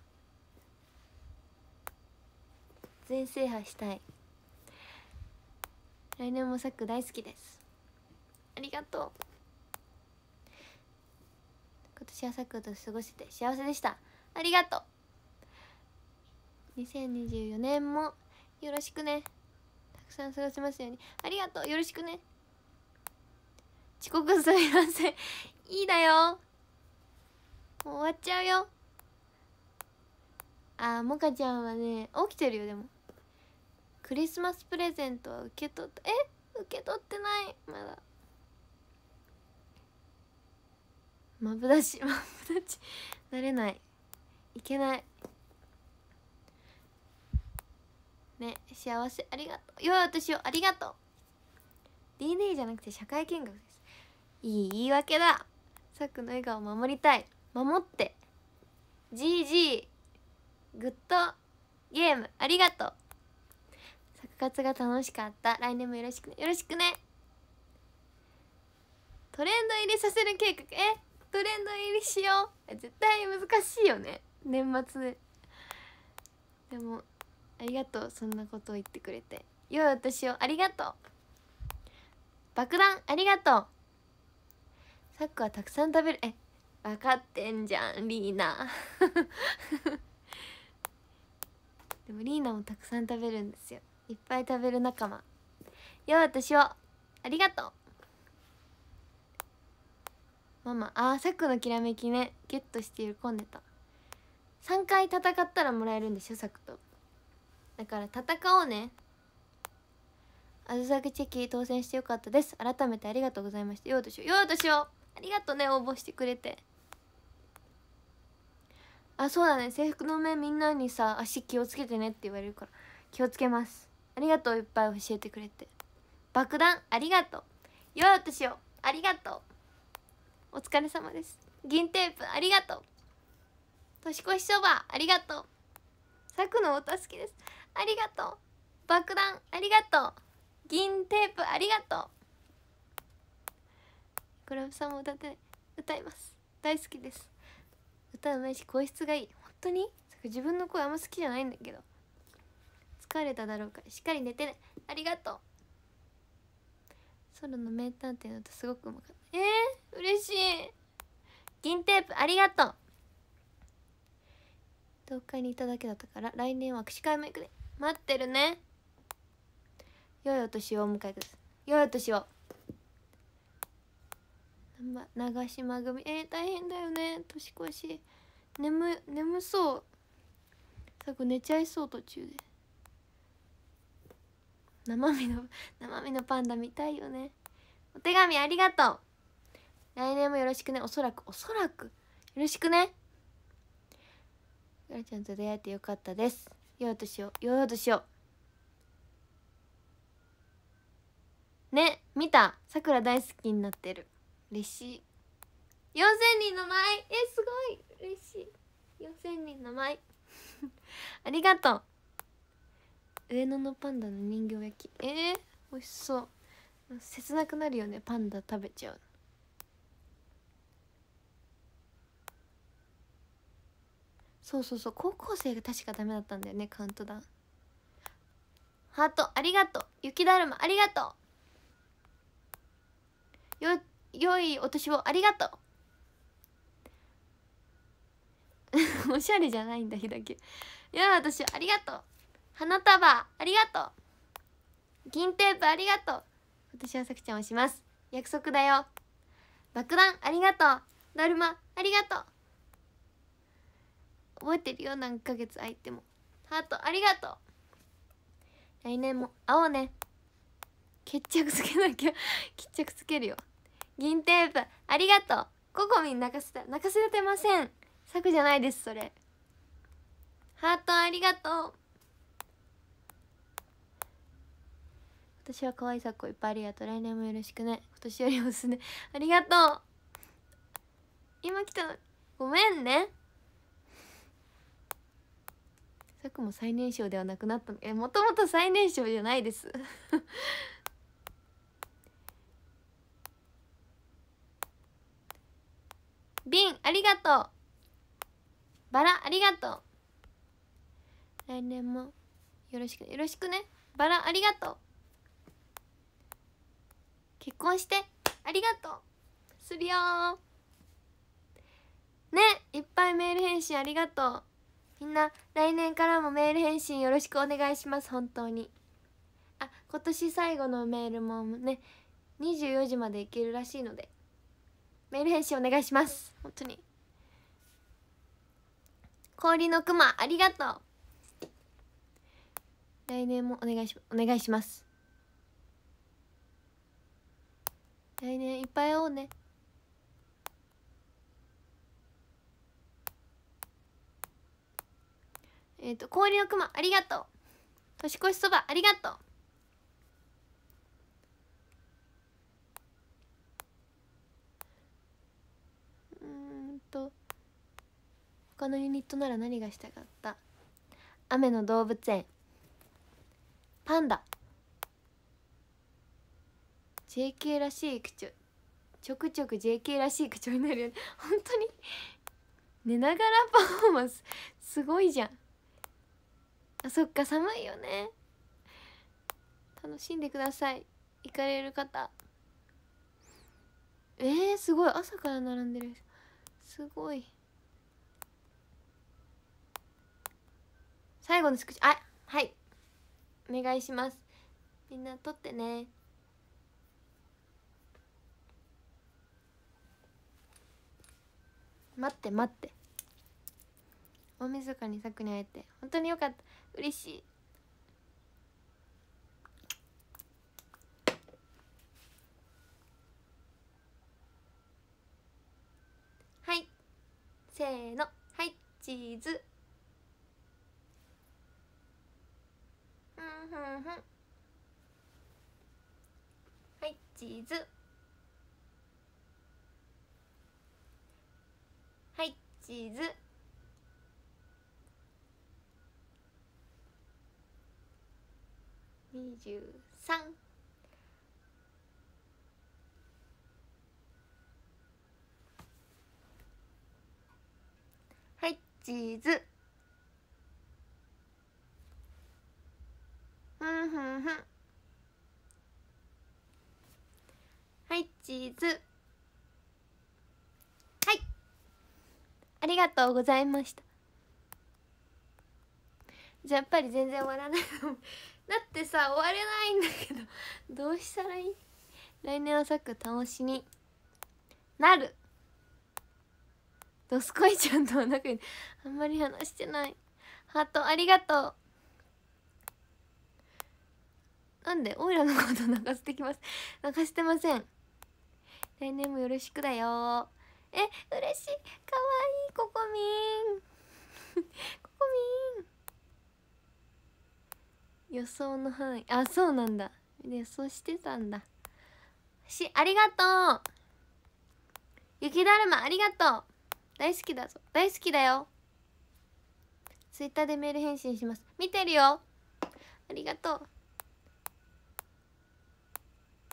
全制覇したい来年もサック大好きですありがとう今年はサックと過ごして幸せでしたありがとう2024年もよろしくねくさん過ごしますようにありがとうよろしくね遅刻すみません いいだよもう終わっちゃうよあーもかちゃんはね起きてるよでもクリスマスプレゼントは受け取ったえ受け取ってないまだまぶだしまぶだチ慣れないいけないね幸せありがとう良いお年をありがとう DNA じゃなくて社会見学ですいい言い訳ださくの笑顔を守りたい守って GG グッドゲームありがとう作活が楽しかった来年もよろしくねよろしくねトレンド入りさせる計画えトレンド入りしよう絶対難しいよね年末でもありがとうそんなことを言ってくれてよい私をありがとう爆弾ありがとうサックはたくさん食べるえ分かってんじゃんリーナ でもリーナもたくさん食べるんですよいっぱい食べる仲間よい私をありがとうママあサックのきらめきねゲットして喜んでた3回戦ったらもらえるんでしょサクとだから戦おうねあずさきチェキ当選してよかったです改めてありがとうございましたようとしようようとしようありがとうね応募してくれてあそうだね制服の目みんなにさ足気をつけてねって言われるから気をつけますありがとういっぱい教えてくれて爆弾ありがとうようとしようありがとうお疲れ様です銀テープありがとう年越しそばありがとうさくのお助けですありがとう爆弾ありがとう銀テープありがとうクラブさんも歌って歌います大好きです歌うまいし声質がいい本当に自分の声あんま好きじゃないんだけど疲れただろうからしっかり寝てねありがとうソロの名探偵の歌すごくうまかったえー、嬉しい銀テープありがとう東海にいただけだったから来年は握手会も行くね待ってるね良いお年をお迎えください良いお年を長島組えー、大変だよね年越し眠眠そうさく寝ちゃいそう途中で生身の生身のパンダ見たいよねお手紙ありがとう来年もよろしくねおそらくおそらくよろしくねガラちゃんと出会えてよかったですようとしようようとしようね見たさくら大好きになってる嬉しい4000人の前えすごい嬉しい4000人の前 ありがとう上野のパンダの人形焼きえー、美味しそう切なくなるよねパンダ食べちゃうそうそうそう高校生が確かダメだったんだよねカウントダウンハートありがとう雪だるまありがとうよ良いお年をありがとう おしゃれじゃないんだ日だけいや私ありがとう花束ありがとう銀テープありがとう私はさくちゃんをします約束だよ爆弾ありがとうだるまありがとう覚えてるよ何ヶ月空いても ハートありがとう来年も会おうね決着つけなきゃ決着つけるよ銀テープありがとうココミン泣かせた泣かせてません策じゃないですそれハートありがとう私は可愛さっこいっぱいありがとう来年もよろしくね今年よりおすすめありがとう今来たのごめんねさくも最年少ではなくなったえもともと最年少じゃないです瓶 ありがとうバラありがとう来年もよろしくよろしくねバラありがとう結婚してありがとうするよねいっぱいメール返信ありがとうみんな来年からもメール返信よろしくお願いします本当にあ今年最後のメールもね24時までいけるらしいのでメール返信お願いします本当に氷の熊、ありがとう来年もお願いしお願いします来年いっぱい会おうねえっ、ー、と氷の熊ありがとう年越しそばありがとううんと他のユニットなら何がしたかった雨の動物園パンダ JK らしい口調ちょくちょく JK らしい口調になるよね本当に寝ながらパフォーマンスすごいじゃんあそっか寒いよね楽しんでください行かれる方えー、すごい朝から並んでるすごい最後の少しあはいお願いしますみんな撮ってね待って待って大そかに咲くに会えて本当によかった嬉しいはいせーのはいチーズふんふんふんはいチーズはいチーズ23はいチーズうんふんふんはいチーズはいありがとうございましたじゃやっぱり全然終わらないだってさ終われないんだけど どうしたらいい来年はサッカー楽しみなるドスコイちゃんとは仲にあんまり話してないハートありがとうなんでオイラのこと泣かせてきます泣かせてません来年もよろしくだよえ嬉しいかわいいココミン ココミン予想の範囲あそうなんだ予想してたんだしありがとう雪だるまありがとう大好きだぞ大好きだよツイッターでメール返信します見てるよありがとう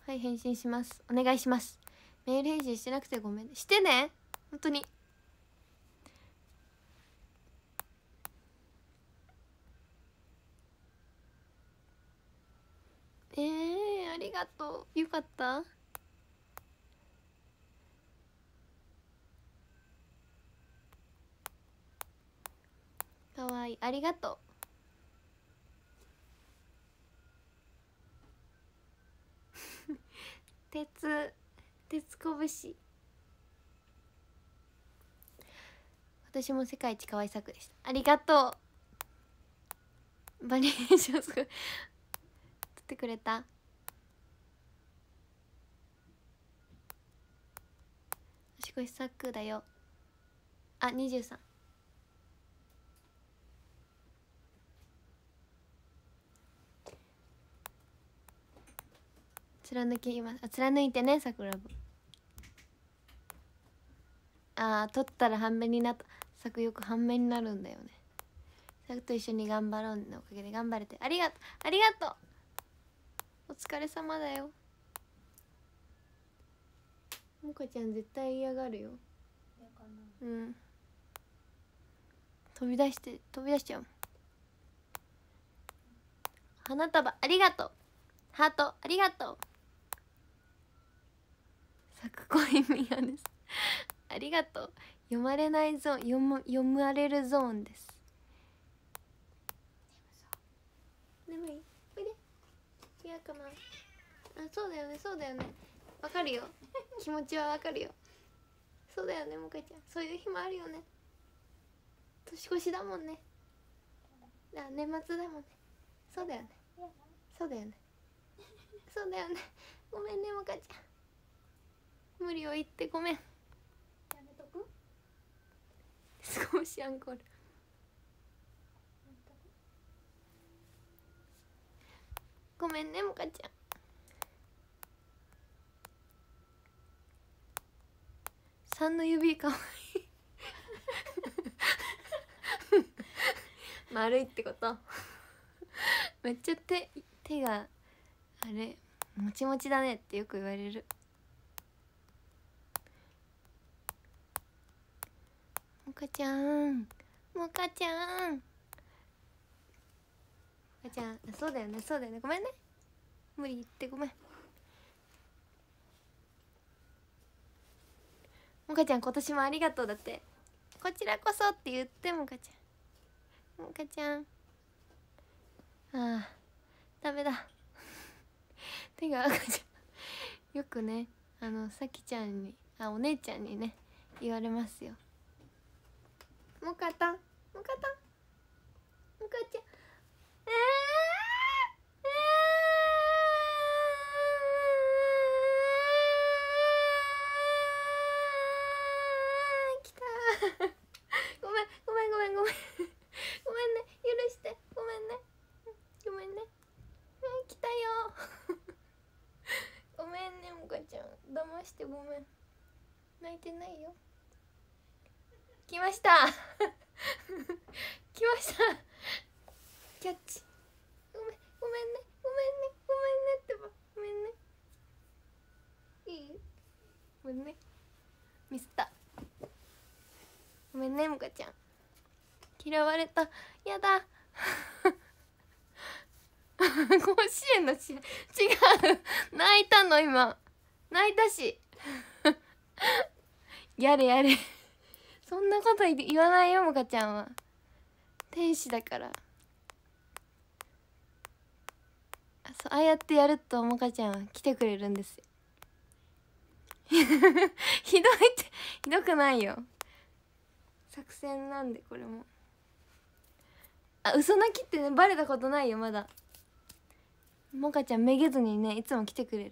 はい返信しますお願いしますメール返信してなくてごめんしてね本当にえー、ありがとうよかったかわいいありがとう 鉄鉄拳私も世界一可愛い作でしたありがとうバリエーションすごいってくれた足腰サックだよあ二十三。貫きますあ貫いてねさくらぶあー取ったら半面になった作よく半面になるんだよねさくと一緒に頑張ろうのおかげで頑張れてありがとうありがとうお疲れ様だよもかちゃん絶対嫌がるようん飛び出して飛び出しちゃう花束ありがとうハートありがとうサコイミヤですありがとう読まれないゾーン読む読まれるゾーンです眠い違うかなあそうだよねそうだよねわかるよ 気持ちはわかるよそうだよねもかちゃんそういう日もあるよね年越しだもんねあ年末だもんねそうだよねそうだよねそうだよねごめんねもかちゃん無理を言ってごめんやめとく少しアンコールごめんねもかちゃん三の指かわいい丸いってことめっちゃ手手があれもちもちだねってよく言われるもかちゃんもかちゃんあちゃんそうだよねそうだよねごめんね無理言ってごめんもかちゃん今年もありがとうだってこちらこそって言ってもかちゃんもかちゃんああダメだ 手が赤ちゃんよくねあのさきちゃんにあお姉ちゃんにね言われますよもかたもかたれたやだ 甲子園の試合違う泣いたの今泣いたし やれやれそんなこと言わないよもかちゃんは天使だからあそうああやってやるともかちゃんは来てくれるんですよ ひどいってひどくないよ作戦なんでこれも。あ嘘泣きってねバレたことないよまだもかちゃんめげずにねいつも来てくれる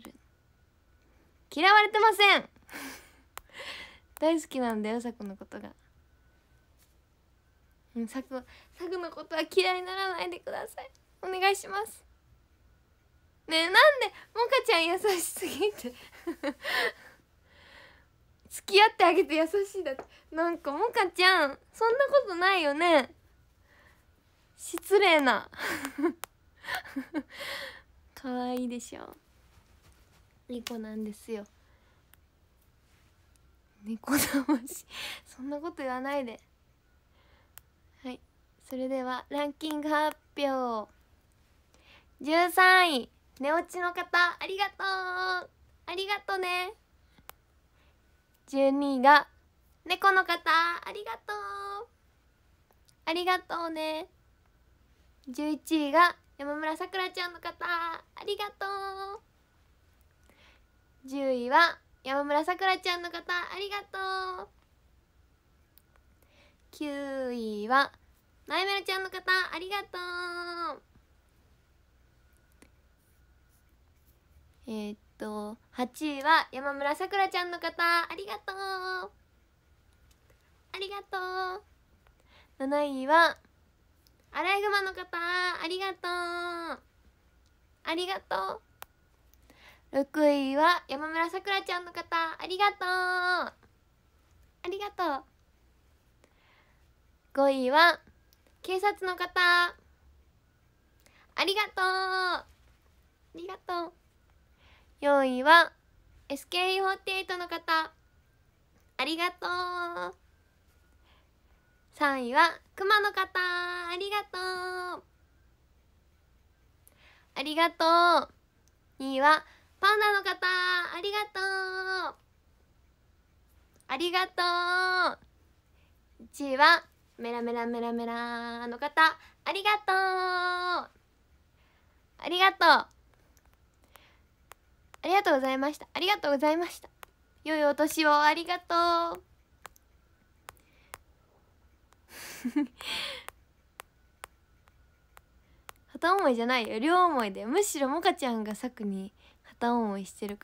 嫌われてません 大好きなんだよさくのことがうんさくさくのことは嫌いにならないでくださいお願いしますねえなんでもかちゃん優しすぎて 付き合ってあげて優しいだってなんかもかちゃんそんなことないよね失礼な 可愛いでしょいい子なんですよ猫騙しそんなこと言わないではいそれではランキング発表13位寝落ちの方ありがとうありがとね12位が猫の方ありがとうありがとうね11位が山村さくらちゃんの方ありがとう10位は山村さくらちゃんの方ありがとう9位はなえめろちゃんの方ありがとうえー、っと8位は山村さくらちゃんの方ありがとうありがとう7位はアライグマの方ありがとうありがとう6位は山村さくらちゃんの方ありがとうありがとう5位は警察の方ありがとうありがとう4位は SKE48 の方ありがとう3位は熊の方ありがとうありがとう2位はパンダの方ありがとうありがとう1位はメラメラメラメラの方ありがとうありがとうありがとうございましたありがとうございました良いお年をありがとう 片思いじゃないよ両思いでむしろもかちゃんがさくに片思いしてる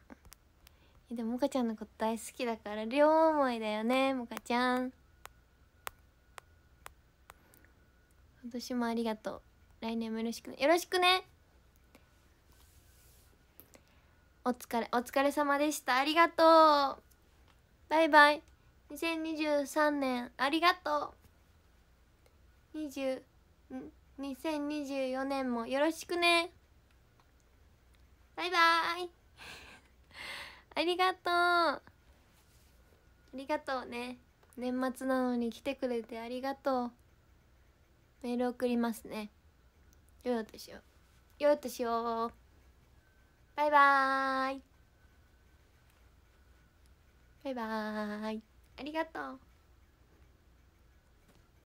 でももかちゃんのこと大好きだから両思いだよねもかちゃん今年もありがとう来年もよろしくねよろしくねお疲れお疲れ様でしたありがとうバイバイ2023年ありがとう20 2 4年もよろしくねバイバーイ ありがとうありがとうね年末なのに来てくれてありがとうメール送りますねよよとしようよよとしようバイバーイバイバーイありがとう